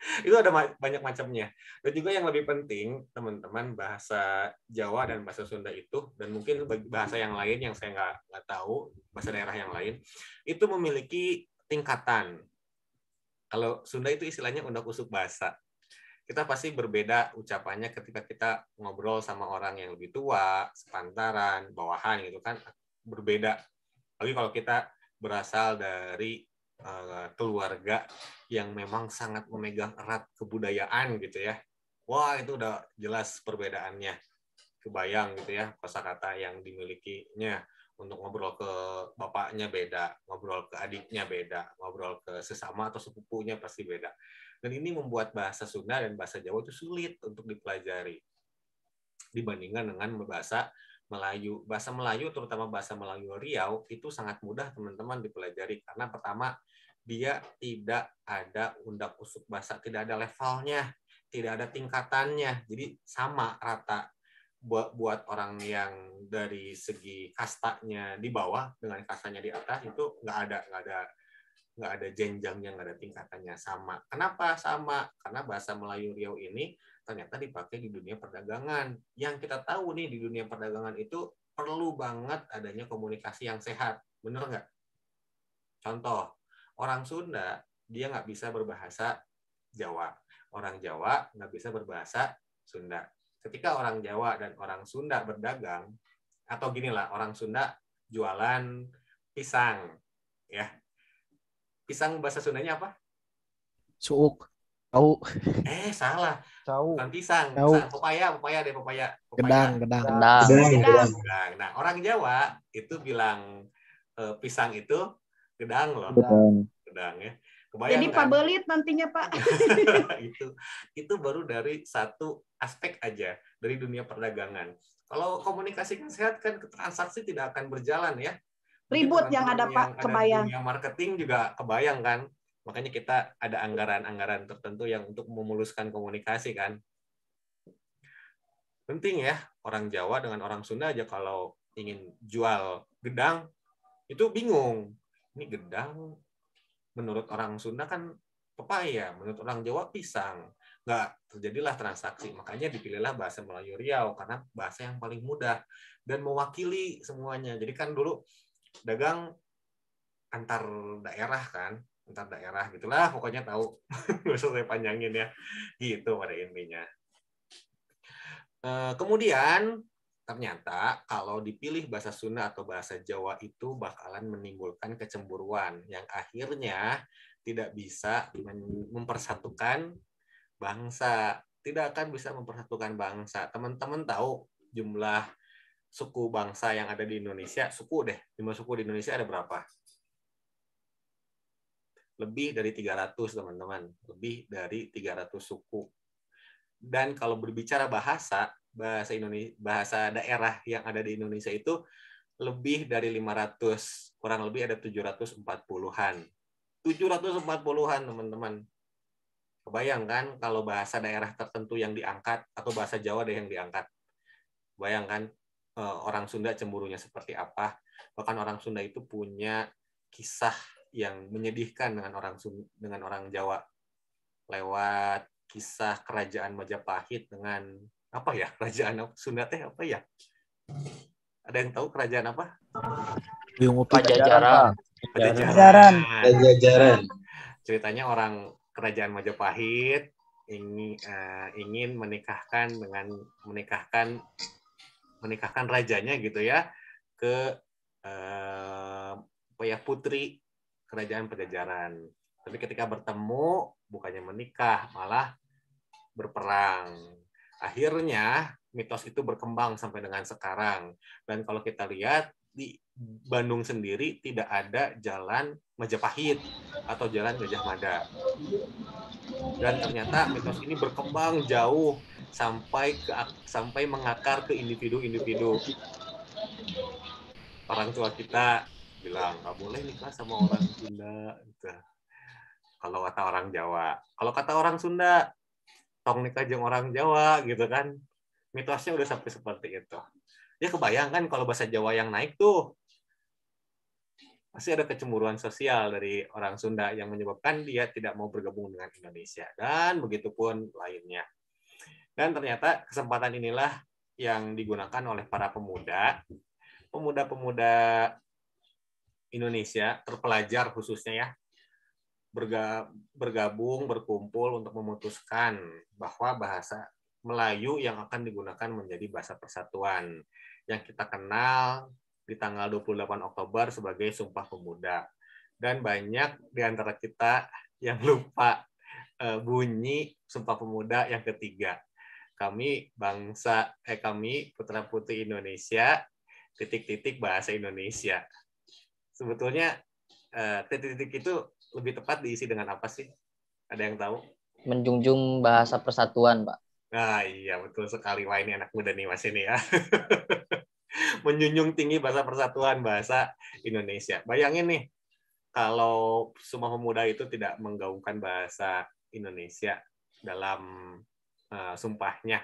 *laughs* itu ada banyak macamnya. Dan juga yang lebih penting, teman-teman, bahasa Jawa dan bahasa Sunda itu, dan mungkin bahasa yang lain yang saya nggak nggak tahu, bahasa daerah yang lain, itu memiliki tingkatan. Kalau Sunda itu istilahnya undak usuk bahasa. Kita pasti berbeda ucapannya ketika kita ngobrol sama orang yang lebih tua, sepantaran, bawahan gitu kan, berbeda. Lagi kalau kita berasal dari Eh, keluarga yang memang sangat memegang erat kebudayaan gitu ya. Wah itu udah jelas perbedaannya. Kebayang gitu ya kosakata yang dimilikinya untuk ngobrol ke bapaknya beda, ngobrol ke adiknya beda, ngobrol ke sesama atau sepupunya pasti beda. Dan ini membuat bahasa Sunda dan bahasa Jawa itu sulit untuk dipelajari dibandingkan dengan bahasa Melayu. Bahasa Melayu, terutama bahasa Melayu Riau, itu sangat mudah teman-teman dipelajari. Karena pertama, dia tidak ada undak usuk basah, tidak ada levelnya, tidak ada tingkatannya. Jadi sama rata buat buat orang yang dari segi kastanya di bawah dengan kastanya di atas itu nggak ada nggak ada nggak ada jenjangnya nggak ada tingkatannya sama. Kenapa sama? Karena bahasa Melayu Riau ini ternyata dipakai di dunia perdagangan. Yang kita tahu nih di dunia perdagangan itu perlu banget adanya komunikasi yang sehat. Bener nggak? Contoh, Orang Sunda dia nggak bisa berbahasa Jawa. Orang Jawa nggak bisa berbahasa Sunda. Ketika orang Jawa dan orang Sunda berdagang atau ginilah orang Sunda jualan pisang, ya pisang bahasa Sundanya apa? Suuk. Tahu. Eh, salah. Tahu. Bukan pisang. Tahu. Pepaya, pepaya deh, pepaya. Gedang, gedang, gedang. Nah, orang Jawa itu bilang eh, pisang itu gedang loh. Gedang ya. Kebayang, Jadi Pak Belit nantinya Pak. *laughs* itu itu baru dari satu aspek aja dari dunia perdagangan. Kalau komunikasi yang sehat kan transaksi tidak akan berjalan ya. Ribut yang ada Pak ada kebayang. Dunia marketing juga kebayang kan. Makanya kita ada anggaran-anggaran tertentu yang untuk memuluskan komunikasi kan. Penting ya orang Jawa dengan orang Sunda aja kalau ingin jual gedang itu bingung. Ini gedang menurut orang Sunda kan pepaya, menurut orang Jawa pisang. Nggak terjadilah transaksi. Makanya dipilihlah bahasa Melayu Riau karena bahasa yang paling mudah dan mewakili semuanya. Jadi kan dulu dagang antar daerah kan, antar daerah gitulah pokoknya tahu. Nggak *laughs* panjangin ya. Gitu pada intinya. Eh, kemudian Ternyata kalau dipilih bahasa Sunda atau bahasa Jawa itu bakalan menimbulkan kecemburuan yang akhirnya tidak bisa mempersatukan bangsa, tidak akan bisa mempersatukan bangsa. Teman-teman tahu jumlah suku bangsa yang ada di Indonesia, suku deh, jumlah suku di Indonesia ada berapa? Lebih dari 300, teman-teman. Lebih dari 300 suku. Dan kalau berbicara bahasa, bahasa Indonesia bahasa daerah yang ada di Indonesia itu lebih dari 500, kurang lebih ada 740-an. 740-an, teman-teman. Bayangkan kalau bahasa daerah tertentu yang diangkat atau bahasa Jawa deh yang diangkat. Bayangkan eh, orang Sunda cemburunya seperti apa. Bahkan orang Sunda itu punya kisah yang menyedihkan dengan orang dengan orang Jawa lewat kisah kerajaan Majapahit dengan apa ya *laughs* kerajaan Sunda teh apa ya? Ada yang tahu kerajaan apa? Pajajaran. Pajajaran. Pajajaran. Ceritanya orang kerajaan Majapahit ingin uh, eh, ingin menikahkan dengan menikahkan menikahkan rajanya gitu ya ke eh, apa ya putri kerajaan Pajajaran. Tapi ketika bertemu bukannya menikah malah berperang Akhirnya mitos itu berkembang sampai dengan sekarang. Dan kalau kita lihat di Bandung sendiri tidak ada jalan Majapahit atau jalan Gajah Mada. Dan ternyata mitos ini berkembang jauh sampai ke, sampai mengakar ke individu-individu. Orang tua kita bilang nggak boleh nikah sama orang Sunda. Gitu. Kalau kata orang Jawa, kalau kata orang Sunda tong nikah jeng orang Jawa gitu kan mitosnya udah sampai seperti itu ya kebayang kan kalau bahasa Jawa yang naik tuh masih ada kecemburuan sosial dari orang Sunda yang menyebabkan dia tidak mau bergabung dengan Indonesia dan begitupun lainnya dan ternyata kesempatan inilah yang digunakan oleh para pemuda pemuda-pemuda Indonesia terpelajar khususnya ya bergabung, berkumpul untuk memutuskan bahwa bahasa Melayu yang akan digunakan menjadi bahasa persatuan yang kita kenal di tanggal 28 Oktober sebagai Sumpah Pemuda. Dan banyak di antara kita yang lupa eh, bunyi Sumpah Pemuda yang ketiga. Kami bangsa eh kami putra putri Indonesia titik-titik bahasa Indonesia. Sebetulnya eh, titik-titik itu lebih tepat diisi dengan apa sih? Ada yang tahu? Menjunjung bahasa persatuan, Pak. Nah, iya betul sekali. Wah, ini anak muda nih Mas ini ya. *laughs* Menjunjung tinggi bahasa persatuan bahasa Indonesia. Bayangin nih, kalau semua pemuda itu tidak menggaungkan bahasa Indonesia dalam uh, sumpahnya,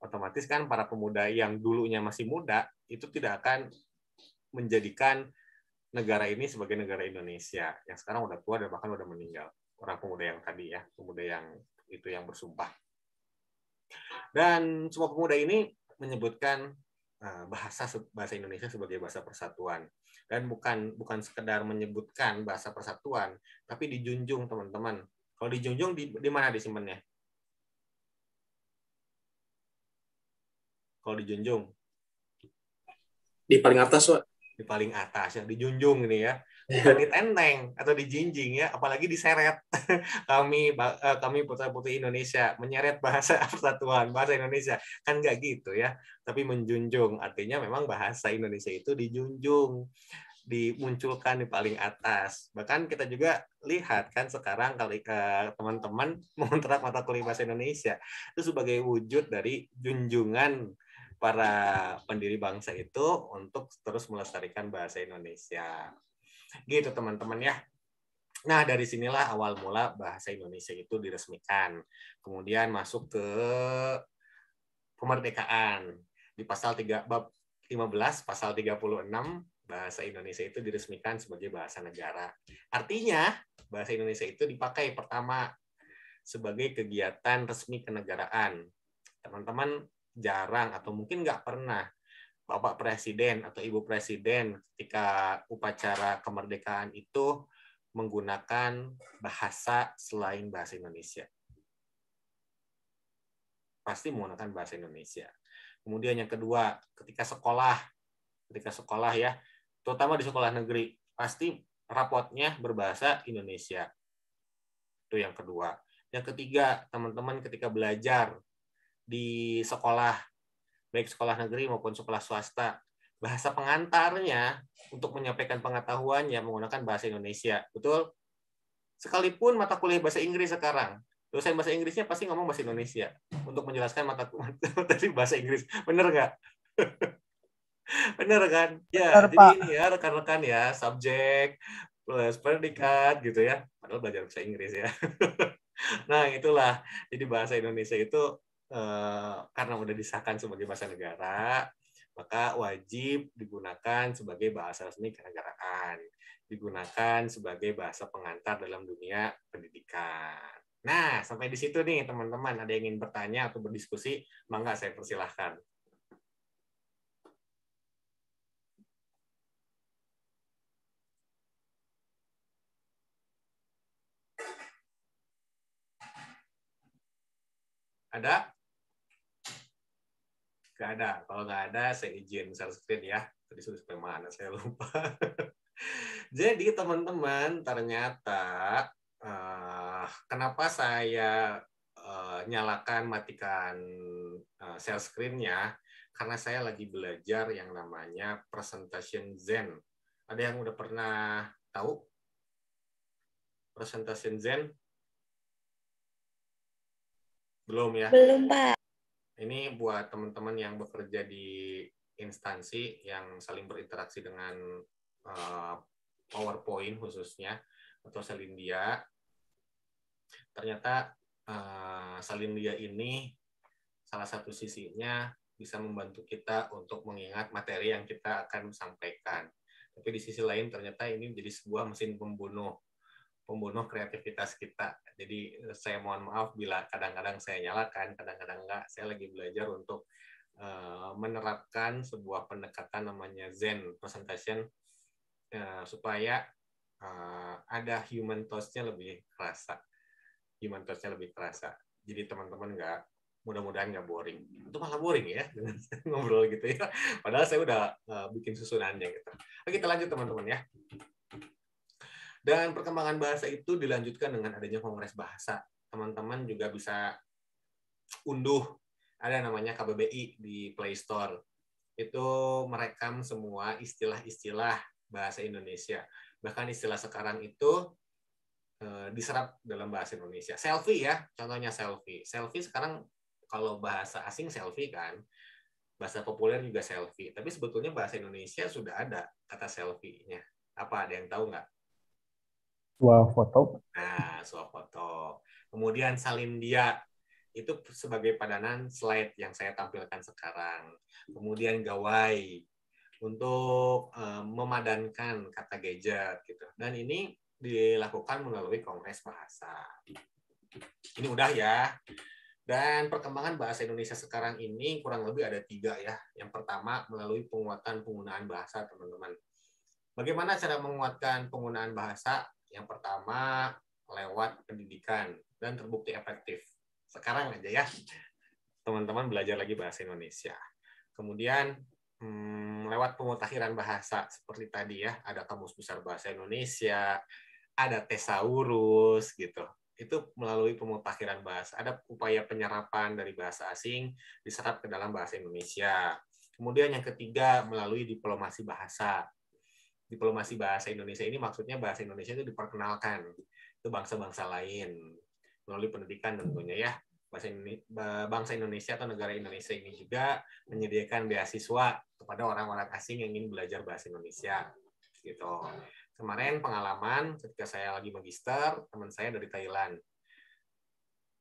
otomatis kan para pemuda yang dulunya masih muda itu tidak akan menjadikan negara ini sebagai negara Indonesia yang sekarang udah tua dan bahkan udah meninggal orang pemuda yang tadi ya pemuda yang itu yang bersumpah dan semua pemuda ini menyebutkan eh, bahasa bahasa Indonesia sebagai bahasa persatuan dan bukan bukan sekedar menyebutkan bahasa persatuan tapi dijunjung teman-teman kalau dijunjung di, di mana disimpannya kalau dijunjung di paling atas pak di paling atas ya dijunjung ini ya bukan iya. di tenteng atau dijinjing ya apalagi diseret *laughs* kami eh, kami putra-putri Indonesia menyeret bahasa *laughs* persatuan bahasa Indonesia kan nggak gitu ya tapi menjunjung artinya memang bahasa Indonesia itu dijunjung dimunculkan di paling atas. Bahkan kita juga lihat kan sekarang kali ke eh, teman-teman *laughs* mengontrak mata kuliah bahasa Indonesia itu sebagai wujud dari junjungan para pendiri bangsa itu untuk terus melestarikan bahasa Indonesia. Gitu teman-teman ya. Nah, dari sinilah awal mula bahasa Indonesia itu diresmikan. Kemudian masuk ke kemerdekaan di pasal 3 bab 15 pasal 36 bahasa Indonesia itu diresmikan sebagai bahasa negara. Artinya, bahasa Indonesia itu dipakai pertama sebagai kegiatan resmi kenegaraan. Teman-teman jarang atau mungkin nggak pernah Bapak Presiden atau Ibu Presiden ketika upacara kemerdekaan itu menggunakan bahasa selain bahasa Indonesia. Pasti menggunakan bahasa Indonesia. Kemudian yang kedua, ketika sekolah, ketika sekolah ya, terutama di sekolah negeri, pasti rapotnya berbahasa Indonesia. Itu yang kedua. Yang ketiga, teman-teman ketika belajar, di sekolah baik sekolah negeri maupun sekolah swasta. Bahasa pengantarnya untuk menyampaikan pengetahuan yang menggunakan bahasa Indonesia, betul? Sekalipun mata kuliah bahasa Inggris sekarang, dosen bahasa Inggrisnya pasti ngomong bahasa Indonesia untuk menjelaskan mata *laughs* materi bahasa Inggris. Bener nggak? *laughs* Bener kan? Ya, Bener, jadi ini ya rekan-rekan ya, subjek plus predikat gitu ya. Padahal belajar bahasa Inggris ya. *laughs* nah, itulah. Jadi bahasa Indonesia itu Eh, karena sudah disahkan sebagai bahasa negara, maka wajib digunakan sebagai bahasa resmi kenegaraan, digunakan sebagai bahasa pengantar dalam dunia pendidikan. Nah, sampai di situ nih teman-teman, ada yang ingin bertanya atau berdiskusi, mangga saya persilahkan. Ada? Nggak ada. Kalau nggak ada, saya izin share screen ya. Tadi sudah sampai mana, saya lupa. *laughs* Jadi teman-teman, ternyata uh, kenapa saya uh, nyalakan, matikan uh, eh, share screen-nya? Karena saya lagi belajar yang namanya presentation Zen. Ada yang udah pernah tahu presentation Zen? Belum ya? Belum, Pak. Ini buat teman-teman yang bekerja di instansi yang saling berinteraksi dengan uh, PowerPoint khususnya atau Salindia. Ternyata uh, eh, Salindia ini salah satu sisinya bisa membantu kita untuk mengingat materi yang kita akan sampaikan. Tapi di sisi lain ternyata ini menjadi sebuah mesin pembunuh pembunuh kreativitas kita. Jadi eh, saya mohon maaf bila kadang-kadang saya nyalakan, kadang-kadang enggak. Saya lagi belajar untuk uh, menerapkan sebuah pendekatan namanya Zen presentation uh, supaya uh, ada human touch-nya lebih kerasa. Human touch-nya lebih kerasa. Jadi teman-teman enggak mudah-mudahan nggak boring. Itu malah boring ya dengan *laughs* ngobrol gitu ya. Padahal saya udah uh, bikin susunannya gitu. Oke, kita lanjut teman-teman ya. Dan perkembangan bahasa itu dilanjutkan dengan adanya kongres bahasa. Teman-teman juga bisa unduh ada namanya KBBI di Play Store. Itu merekam semua istilah-istilah bahasa Indonesia. Bahkan istilah sekarang itu eh, diserap dalam bahasa Indonesia. Selfie ya, contohnya selfie. Selfie sekarang kalau bahasa asing selfie kan bahasa populer juga selfie tapi sebetulnya bahasa Indonesia sudah ada kata selfie-nya apa ada yang tahu nggak foto, Nah, foto, Kemudian salin dia itu sebagai padanan slide yang saya tampilkan sekarang. Kemudian gawai untuk eh, memadankan kata gadget gitu. Dan ini dilakukan melalui Kongres Bahasa. Ini udah ya. Dan perkembangan bahasa Indonesia sekarang ini kurang lebih ada tiga ya. Yang pertama melalui penguatan penggunaan bahasa teman-teman. Bagaimana cara menguatkan penggunaan bahasa? Yang pertama lewat pendidikan dan terbukti efektif. Sekarang aja ya, teman-teman belajar lagi bahasa Indonesia. Kemudian hmm, lewat pemutakhiran bahasa seperti tadi ya, ada kamus besar bahasa Indonesia, ada tesaurus gitu. Itu melalui pemutakhiran bahasa. Ada upaya penyerapan dari bahasa asing diserap ke dalam bahasa Indonesia. Kemudian yang ketiga melalui diplomasi bahasa diplomasi bahasa Indonesia ini maksudnya bahasa Indonesia itu diperkenalkan ke bangsa-bangsa lain melalui pendidikan tentunya ya bahasa Indonesia, bangsa Indonesia atau negara Indonesia ini juga menyediakan beasiswa kepada orang-orang asing yang ingin belajar bahasa Indonesia gitu kemarin pengalaman ketika saya lagi magister teman saya dari Thailand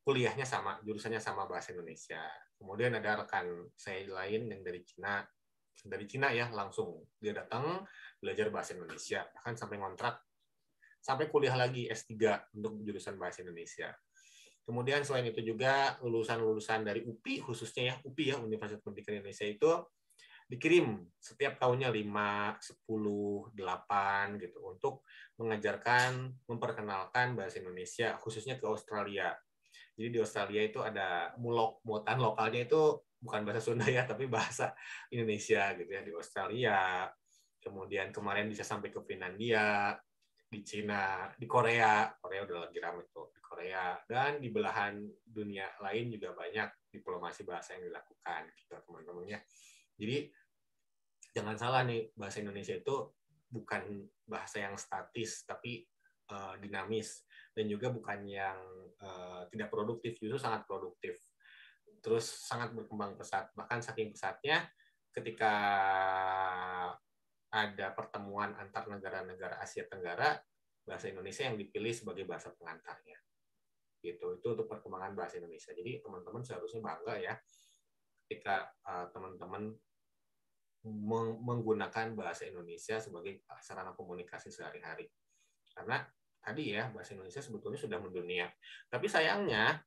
kuliahnya sama jurusannya sama bahasa Indonesia kemudian ada rekan saya lain yang dari Cina dari Cina ya langsung dia datang belajar bahasa Indonesia, bahkan sampai ngontrak, sampai kuliah lagi S3 untuk jurusan bahasa Indonesia. Kemudian selain itu juga lulusan-lulusan dari UPI khususnya ya UPI ya Universitas Pendidikan Indonesia itu dikirim setiap tahunnya 5, 10, 8 gitu untuk mengajarkan, memperkenalkan bahasa Indonesia khususnya ke Australia. Jadi di Australia itu ada mulok, muatan lokalnya itu bukan bahasa Sunda ya, tapi bahasa Indonesia gitu ya di Australia, kemudian kemarin bisa sampai ke Finlandia, di Cina, di Korea, Korea udah lagi ramai tuh, di Korea, dan di belahan dunia lain juga banyak diplomasi bahasa yang dilakukan, gitu teman-temannya. Jadi, jangan salah nih, bahasa Indonesia itu bukan bahasa yang statis, tapi uh, dinamis, dan juga bukan yang uh, tidak produktif, justru sangat produktif. Terus sangat berkembang pesat, bahkan saking pesatnya, ketika ada pertemuan antar negara-negara Asia Tenggara bahasa Indonesia yang dipilih sebagai bahasa pengantarnya gitu itu untuk perkembangan bahasa Indonesia jadi teman-teman seharusnya bangga ya ketika eh, teman-teman uh, menggunakan bahasa Indonesia sebagai sarana komunikasi sehari-hari karena tadi ya bahasa Indonesia sebetulnya sudah mendunia tapi sayangnya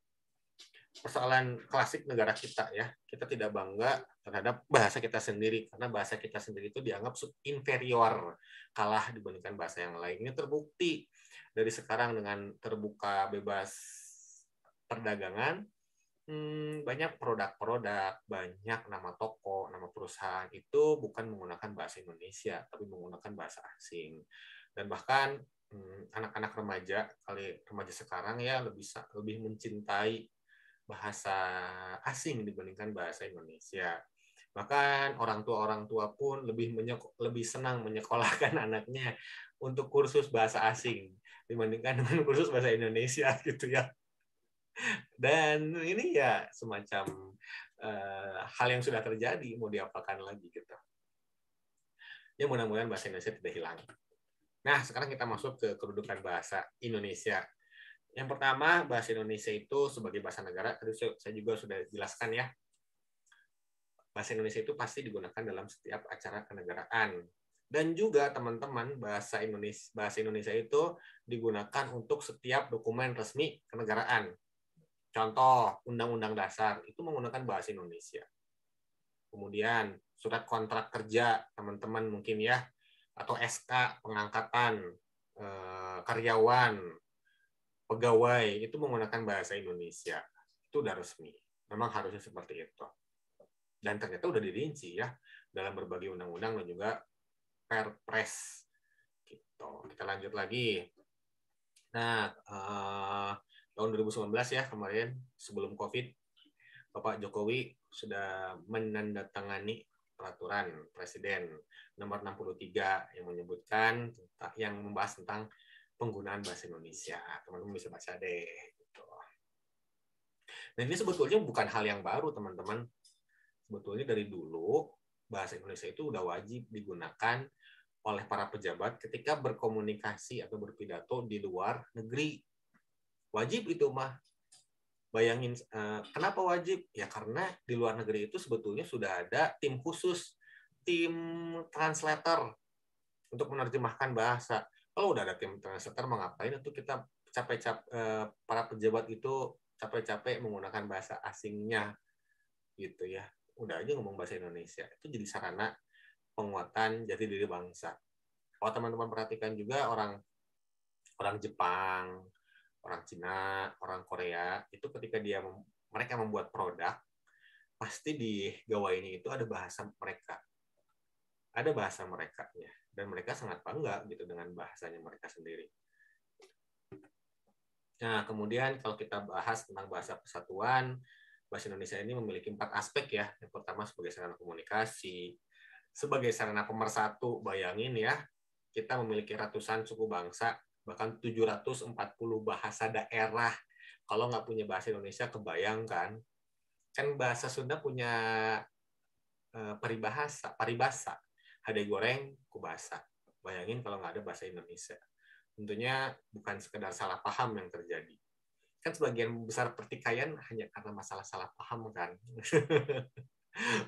persoalan klasik negara kita ya. Kita tidak bangga terhadap bahasa kita sendiri karena bahasa kita sendiri itu dianggap inferior, kalah dibandingkan bahasa yang lainnya terbukti dari sekarang dengan terbuka bebas perdagangan hmm, banyak produk-produk, banyak nama toko, nama perusahaan itu bukan menggunakan bahasa Indonesia, tapi menggunakan bahasa asing. Dan bahkan hmm, anak-anak remaja, kali remaja sekarang ya lebih lebih mencintai bahasa asing dibandingkan bahasa Indonesia. Bahkan orang tua-orang tua pun lebih menyek- lebih senang menyekolahkan *laughs* anaknya untuk kursus bahasa asing dibandingkan dengan kursus bahasa Indonesia *laughs* gitu ya. Dan ini ya semacam uh, hal yang sudah terjadi mau diapakan lagi gitu. Ya mudah-mudahan bahasa Indonesia tidak hilang. Nah, sekarang kita masuk ke kedudukan bahasa Indonesia yang pertama, bahasa Indonesia itu sebagai bahasa negara, tadi saya juga sudah jelaskan ya. Bahasa Indonesia itu pasti digunakan dalam setiap acara kenegaraan. Dan juga teman-teman, bahasa Indonesia bahasa Indonesia itu digunakan untuk setiap dokumen resmi kenegaraan. Contoh, Undang-Undang Dasar itu menggunakan bahasa Indonesia. Kemudian, surat kontrak kerja, teman-teman mungkin ya, atau SK pengangkatan eh, karyawan pegawai itu menggunakan bahasa Indonesia itu udah resmi. Memang harusnya seperti itu. Dan ternyata udah dirinci ya dalam berbagai undang-undang dan juga perpres. Gitu. Kita lanjut lagi. Nah, uh, tahun 2019 ya kemarin sebelum COVID, Bapak Jokowi sudah menandatangani peraturan presiden nomor 63 yang menyebutkan yang membahas tentang penggunaan bahasa Indonesia. Teman-teman bisa baca deh. Gitu. Nah, ini sebetulnya bukan hal yang baru, teman-teman. Sebetulnya dari dulu, bahasa Indonesia itu udah wajib digunakan oleh para pejabat ketika berkomunikasi atau berpidato di luar negeri. Wajib itu mah. Bayangin, eh, kenapa wajib? Ya karena di luar negeri itu sebetulnya sudah ada tim khusus, tim translator untuk menerjemahkan bahasa kalau oh, udah ada tim translator mau ngapain itu kita capek-capek eh, para pejabat itu capek-capek menggunakan bahasa asingnya gitu ya udah aja ngomong bahasa Indonesia itu jadi sarana penguatan jati diri bangsa kalau oh, teman-teman perhatikan juga orang orang Jepang orang Cina orang Korea itu ketika dia mereka membuat produk pasti di gawainya itu ada bahasa mereka ada bahasa mereka ya dan mereka sangat bangga gitu dengan bahasanya mereka sendiri. Nah, kemudian kalau kita bahas tentang bahasa persatuan, bahasa Indonesia ini memiliki empat aspek ya. Yang pertama sebagai sarana komunikasi, sebagai sarana pemersatu, bayangin ya, kita memiliki ratusan suku bangsa, bahkan 740 bahasa daerah. Kalau nggak punya bahasa Indonesia, kebayangkan. Kan bahasa Sunda punya eh, peribahasa, paribasa ada goreng kubasa. Bayangin kalau nggak ada bahasa Indonesia. Tentunya bukan sekedar salah paham yang terjadi. Kan sebagian besar pertikaian hanya karena masalah salah paham kan. *laughs*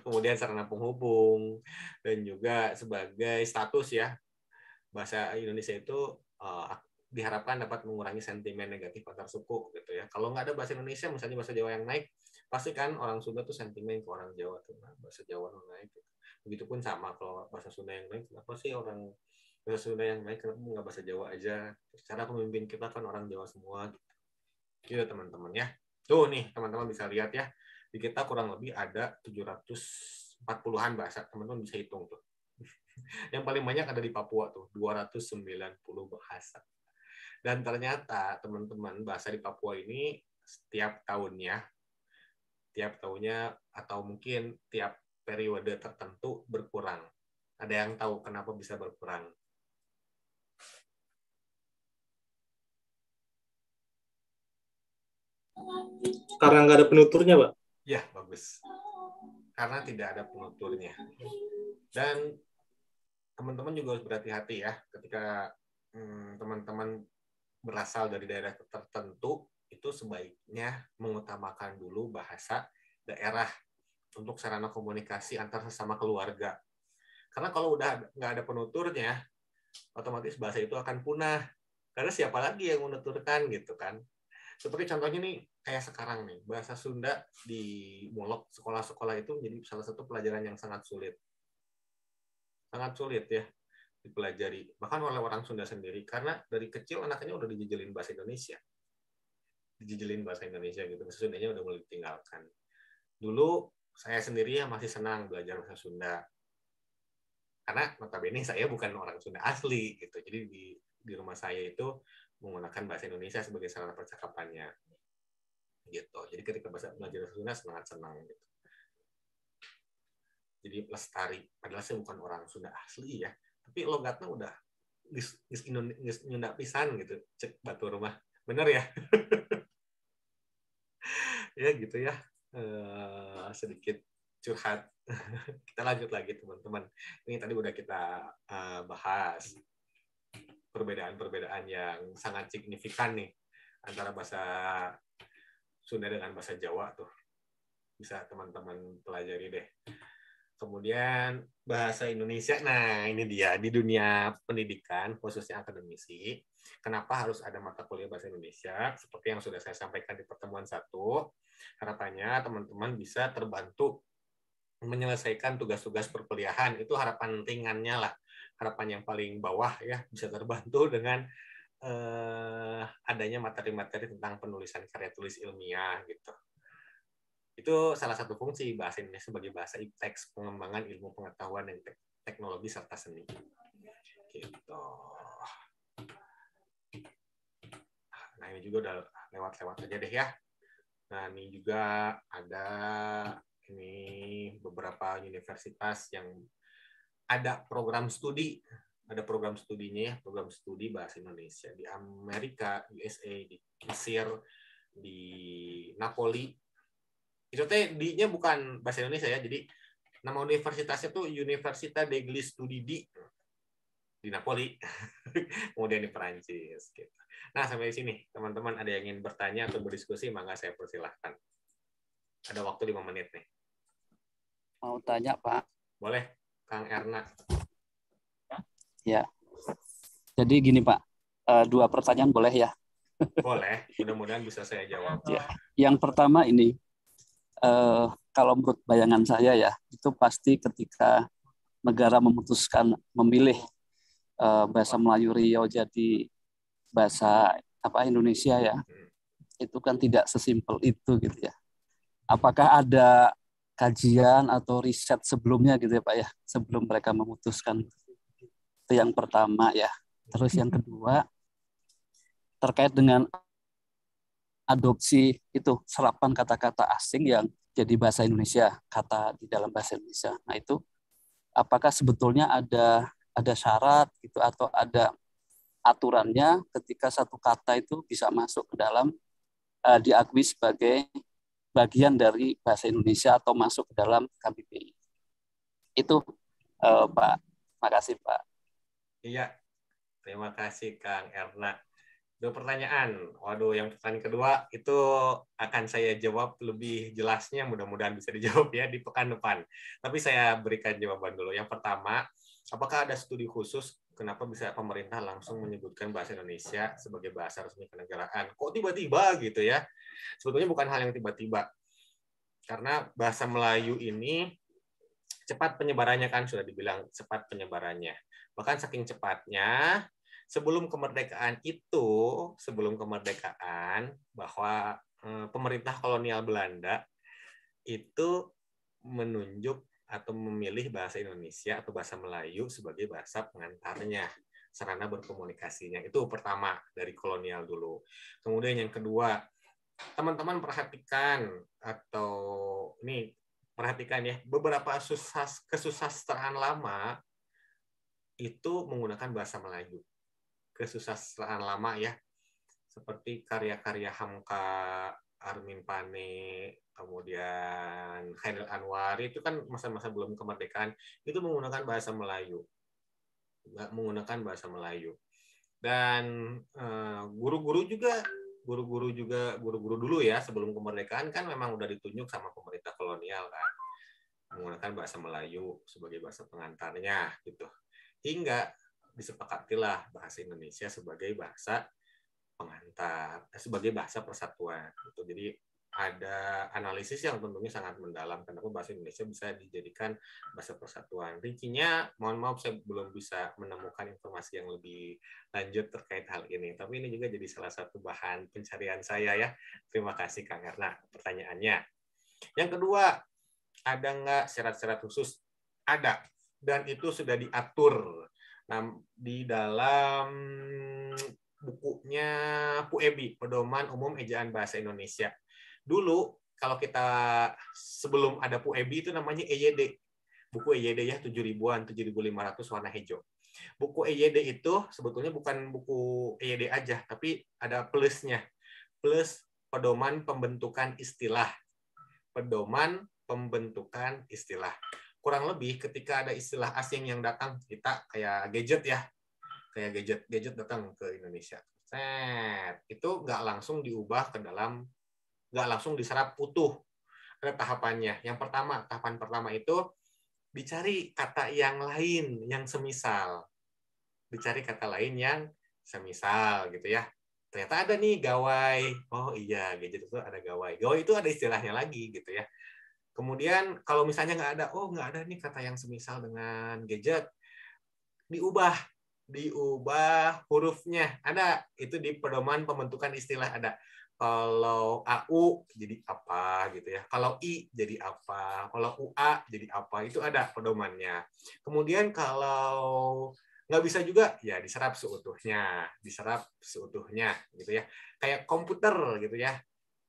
Kemudian sarana penghubung dan juga sebagai status ya. Bahasa Indonesia itu uh, diharapkan dapat mengurangi sentimen negatif antar suku gitu ya. Kalau nggak ada bahasa Indonesia, misalnya bahasa Jawa yang naik, pasti kan orang Sunda tuh sentimen ke orang Jawa tuh, nah, bahasa Jawa yang naik. Gitu begitupun sama kalau bahasa Sunda yang lain kenapa sih orang bahasa Sunda yang lain kenapa nggak bahasa Jawa aja cara pemimpin kita kan orang Jawa semua gitu gitu teman-teman ya tuh nih teman-teman bisa lihat ya di kita kurang lebih ada 740-an bahasa teman-teman bisa hitung tuh *laughs* yang paling banyak ada di Papua tuh 290 bahasa dan ternyata teman-teman bahasa di Papua ini setiap tahunnya tiap tahunnya atau mungkin tiap periode tertentu berkurang. Ada yang tahu kenapa bisa berkurang? Karena nggak ada penuturnya, Pak. Ya, bagus. Karena tidak ada penuturnya. Dan teman-teman juga harus berhati-hati ya ketika hmm, teman-teman hmm, berasal dari daerah tertentu itu sebaiknya mengutamakan dulu bahasa daerah untuk sarana komunikasi antar sesama keluarga. Karena kalau udah nggak ada penuturnya, otomatis bahasa itu akan punah. Karena siapa lagi yang menuturkan gitu kan? Seperti contohnya nih, kayak sekarang nih, bahasa Sunda di Molok, sekolah-sekolah itu menjadi salah satu pelajaran yang sangat sulit. Sangat sulit ya dipelajari, bahkan oleh orang Sunda sendiri. Karena dari kecil anaknya udah dijijelin bahasa Indonesia. Dijijelin bahasa Indonesia gitu, bahasa udah mulai ditinggalkan. Dulu saya sendiri yang masih senang belajar bahasa Sunda karena notabene saya bukan orang Sunda asli gitu jadi di di rumah saya itu menggunakan bahasa Indonesia sebagai sarana percakapannya gitu jadi ketika bahasa belajar bahasa Sunda sangat senang gitu jadi lestari padahal saya bukan orang Sunda asli ya tapi logatnya udah ngis, ngis, ngis pisan gitu cek batu rumah bener ya *laughs* ya gitu ya Eh, sedikit curhat. *laughs* kita lanjut lagi teman-teman. Ini tadi udah kita uh, bahas perbedaan-perbedaan yang sangat signifikan nih antara bahasa Sunda dengan bahasa Jawa tuh. Bisa teman-teman pelajari deh. Kemudian bahasa Indonesia. Nah, ini dia di dunia pendidikan khususnya akademisi Kenapa harus ada mata kuliah bahasa Indonesia? Seperti yang sudah saya sampaikan di pertemuan satu, harapannya teman-teman bisa terbantu menyelesaikan tugas-tugas perkuliahan. Itu harapan ringannya lah, harapan yang paling bawah ya bisa terbantu *laughs* dengan eh, adanya materi-materi tentang penulisan karya tulis ilmiah gitu itu salah satu fungsi bahasa Indonesia sebagai bahasa IPTEX, pengembangan ilmu pengetahuan dan teknologi serta seni. Gitu. Nah, ini juga udah lewat-lewat aja deh ya. Nah, ini juga ada ini beberapa universitas yang ada program studi, ada program studinya ya, program studi bahasa Indonesia di Amerika, USA, di Mesir, di Napoli. Itu teh di-nya bukan bahasa Indonesia ya, jadi nama universitasnya tuh Universitas degli Studi di di Napoli, *laughs* kemudian di Perancis. Gitu. Nah, sampai di sini, teman-teman ada yang ingin bertanya atau berdiskusi, maka saya persilahkan. Ada waktu lima menit nih. Mau tanya, Pak. Boleh, Kang Erna. Ya. Jadi gini, Pak. Eh, dua pertanyaan boleh ya? *laughs* Boleh, mudah-mudahan bisa saya jawab. Ya. Yang pertama ini, eh, kalau menurut bayangan saya ya, itu pasti ketika negara memutuskan memilih uh, bahasa Melayu Riau jadi bahasa apa Indonesia ya itu kan tidak sesimpel itu gitu ya apakah ada kajian atau riset sebelumnya gitu ya Pak ya sebelum mereka memutuskan itu yang pertama ya terus yang kedua terkait dengan adopsi itu serapan kata-kata asing yang jadi bahasa Indonesia kata di dalam bahasa Indonesia nah itu apakah sebetulnya ada ada syarat gitu atau ada aturannya ketika satu kata itu bisa masuk ke dalam uh, diakui sebagai bagian dari bahasa Indonesia atau masuk ke dalam KBBI. Itu uh, Pak. Makasih Pak. Iya. Terima kasih Kang Erna. Dua pertanyaan. Waduh, yang pertanyaan kedua itu akan saya jawab lebih jelasnya. Mudah-mudahan bisa dijawab ya di pekan depan. Tapi saya berikan jawaban dulu. Yang pertama, Apakah ada studi khusus kenapa bisa pemerintah langsung menyebutkan bahasa Indonesia sebagai bahasa resmi kenegaraan? Kok tiba-tiba gitu ya? Sebetulnya bukan hal yang tiba-tiba. Karena bahasa Melayu ini cepat penyebarannya kan sudah dibilang cepat penyebarannya. Bahkan saking cepatnya sebelum kemerdekaan itu, sebelum kemerdekaan bahwa eh, pemerintah kolonial Belanda itu menunjuk atau memilih bahasa Indonesia atau bahasa Melayu sebagai bahasa pengantarnya sarana berkomunikasinya itu pertama dari kolonial dulu kemudian yang kedua teman-teman perhatikan atau ini perhatikan ya beberapa susas, kesusastraan lama itu menggunakan bahasa Melayu kesusastraan lama ya seperti karya-karya Hamka Armin Pane, kemudian Khairil Anwar itu kan masa-masa belum kemerdekaan itu menggunakan bahasa Melayu, menggunakan bahasa Melayu. Dan eh, guru-guru uh, juga, guru-guru juga, guru-guru dulu ya sebelum kemerdekaan kan memang udah ditunjuk sama pemerintah kolonial kan menggunakan bahasa Melayu sebagai bahasa pengantarnya gitu. Hingga disepakatilah bahasa Indonesia sebagai bahasa pengantar eh, sebagai bahasa persatuan. Gitu. Jadi ada analisis yang tentunya sangat mendalam kenapa bahasa Indonesia bisa dijadikan bahasa persatuan. Rincinya, mohon maaf saya belum bisa menemukan informasi yang lebih lanjut terkait hal ini. Tapi ini juga jadi salah satu bahan pencarian saya ya. Terima kasih Kang Erna pertanyaannya. Yang kedua, ada nggak syarat-syarat khusus? Ada. Dan itu sudah diatur nah, di dalam bukunya Pu Ebi, Pedoman Umum Ejaan Bahasa Indonesia. Dulu kalau kita sebelum ada Pu Ebi itu namanya EYD. Buku EYD ya tujuh ribuan, 7500 warna hijau. Buku EYD itu sebetulnya bukan buku EYD aja, tapi ada plusnya. Plus pedoman pembentukan istilah. Pedoman pembentukan istilah kurang lebih ketika ada istilah asing yang datang kita kayak gadget ya kayak gadget gadget datang ke Indonesia set itu nggak langsung diubah ke dalam nggak langsung diserap utuh ada tahapannya yang pertama tahapan pertama itu dicari kata yang lain yang semisal dicari kata lain yang semisal gitu ya ternyata ada nih gawai oh iya gadget itu ada gawai gawai itu ada istilahnya lagi gitu ya kemudian kalau misalnya nggak ada oh nggak ada nih kata yang semisal dengan gadget diubah diubah hurufnya. Ada itu di pedoman pembentukan istilah ada. Kalau AU jadi apa gitu ya. Kalau I jadi apa. Kalau UA jadi apa. Itu ada pedomannya. Kemudian kalau nggak bisa juga ya diserap seutuhnya diserap seutuhnya gitu ya kayak komputer gitu ya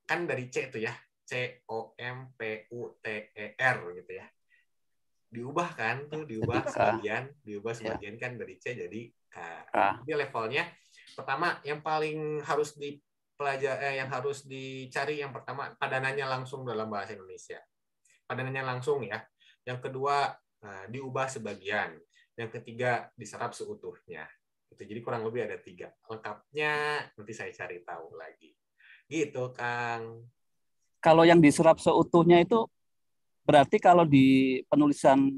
kan dari C itu ya C O M P U T E R gitu ya diubah kan tuh diubah sebagian diubah iya. sebagian kan dari C jadi K. Jadi levelnya pertama yang paling harus dipelajari eh, yang harus dicari yang pertama padanannya langsung dalam bahasa Indonesia. Padanannya langsung ya. Yang kedua nah, diubah sebagian. Yang ketiga diserap seutuhnya. Itu jadi kurang lebih ada tiga. Lengkapnya nanti saya cari tahu lagi. Gitu Kang. Kalau yang diserap seutuhnya itu Berarti kalau di penulisan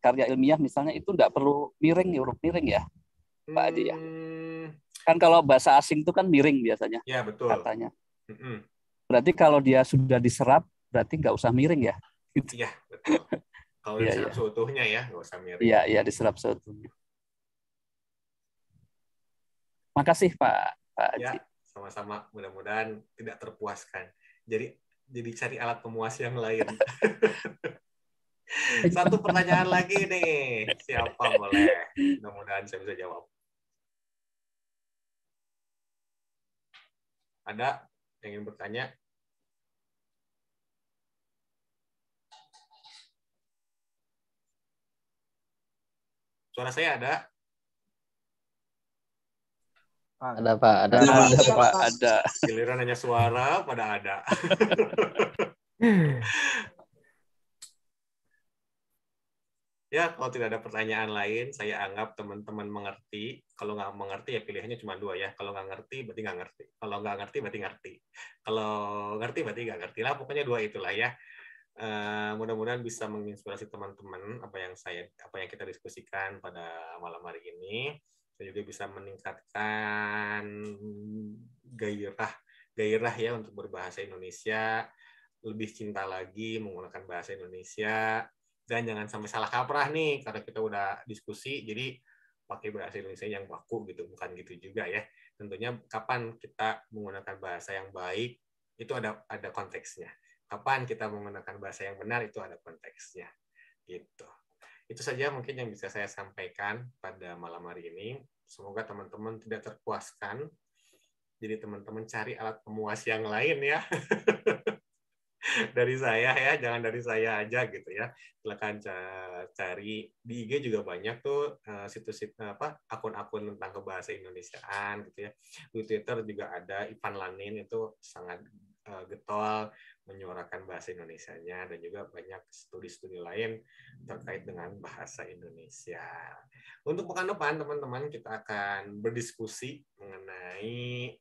karya ilmiah misalnya itu nggak perlu miring ya, huruf miring ya, Pak Adi ya. Hmm. Kan kalau bahasa asing itu kan miring biasanya. Ya betul. Katanya. Berarti kalau dia sudah diserap, berarti nggak usah miring ya. Gitu. Iya betul. Kalau iya, diserap ya. seutuhnya ya, nggak usah miring. Iya iya diserap seutuhnya. Makasih Pak Pak Adi. Ya, sama-sama. Mudah-mudahan tidak terpuaskan. Jadi jadi cari alat pemuas yang lain. *laughs* Satu pertanyaan lagi nih, siapa boleh? Mudah-mudahan saya bisa jawab. Ada yang ingin bertanya? Suara saya ada? Ada Pak, ada, ada, ada Pak, ada. Giliran hanya suara, pada ada. *laughs* ya, kalau tidak ada pertanyaan lain, saya anggap teman-teman mengerti. Kalau nggak mengerti, ya pilihannya cuma dua ya. Kalau nggak ngerti, berarti nggak ngerti. Kalau nggak ngerti, berarti ngerti. Kalau ngerti, berarti nggak ngerti. Lah, pokoknya dua itulah ya. Uh, mudah-mudahan bisa menginspirasi teman-teman apa yang saya apa yang kita diskusikan pada malam hari ini kita juga bisa meningkatkan gairah gairah ya untuk berbahasa Indonesia lebih cinta lagi menggunakan bahasa Indonesia dan jangan sampai salah kaprah nih karena kita udah diskusi jadi pakai bahasa Indonesia yang baku gitu bukan gitu juga ya tentunya kapan kita menggunakan bahasa yang baik itu ada ada konteksnya kapan kita menggunakan bahasa yang benar itu ada konteksnya gitu itu saja mungkin yang bisa saya sampaikan pada malam hari ini. Semoga teman-teman tidak terpuaskan. Jadi teman-teman cari alat pemuas yang lain ya. *laughs* dari saya ya, jangan dari saya aja gitu ya. Silakan cari di IG juga banyak tuh situs eh, situs apa akun-akun tentang kebahasa Indonesiaan gitu ya. Di Twitter juga ada Ipan Lanin itu sangat eh, getol menyuarakan bahasa Indonesianya dan juga banyak studi-studi lain terkait dengan bahasa Indonesia. Untuk pekan depan teman-teman kita akan berdiskusi mengenai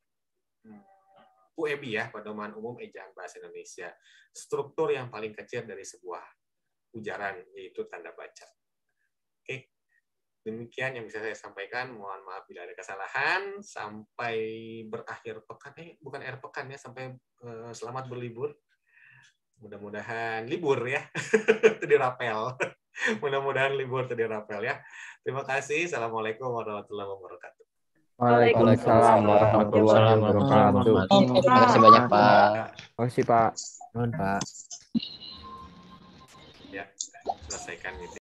hmm, UEB ya, pedoman umum ejaan bahasa Indonesia. Struktur yang paling kecil dari sebuah ujaran yaitu tanda baca. Oke. Demikian yang bisa saya sampaikan. Mohon maaf bila ada kesalahan. Sampai berakhir pekan, eh bukan air pekan ya, sampai eh, selamat berlibur mudah-mudahan libur ya *laughs* tadi rapel *laughs* mudah-mudahan libur tadi rapel ya terima kasih assalamualaikum warahmatullahi wabarakatuh Waalaikumsalam warahmatullahi wabarakatuh. Terima kasih banyak Pak. Terima kasih Pak. Terima kasih, Pak. Ya, selesaikan gitu.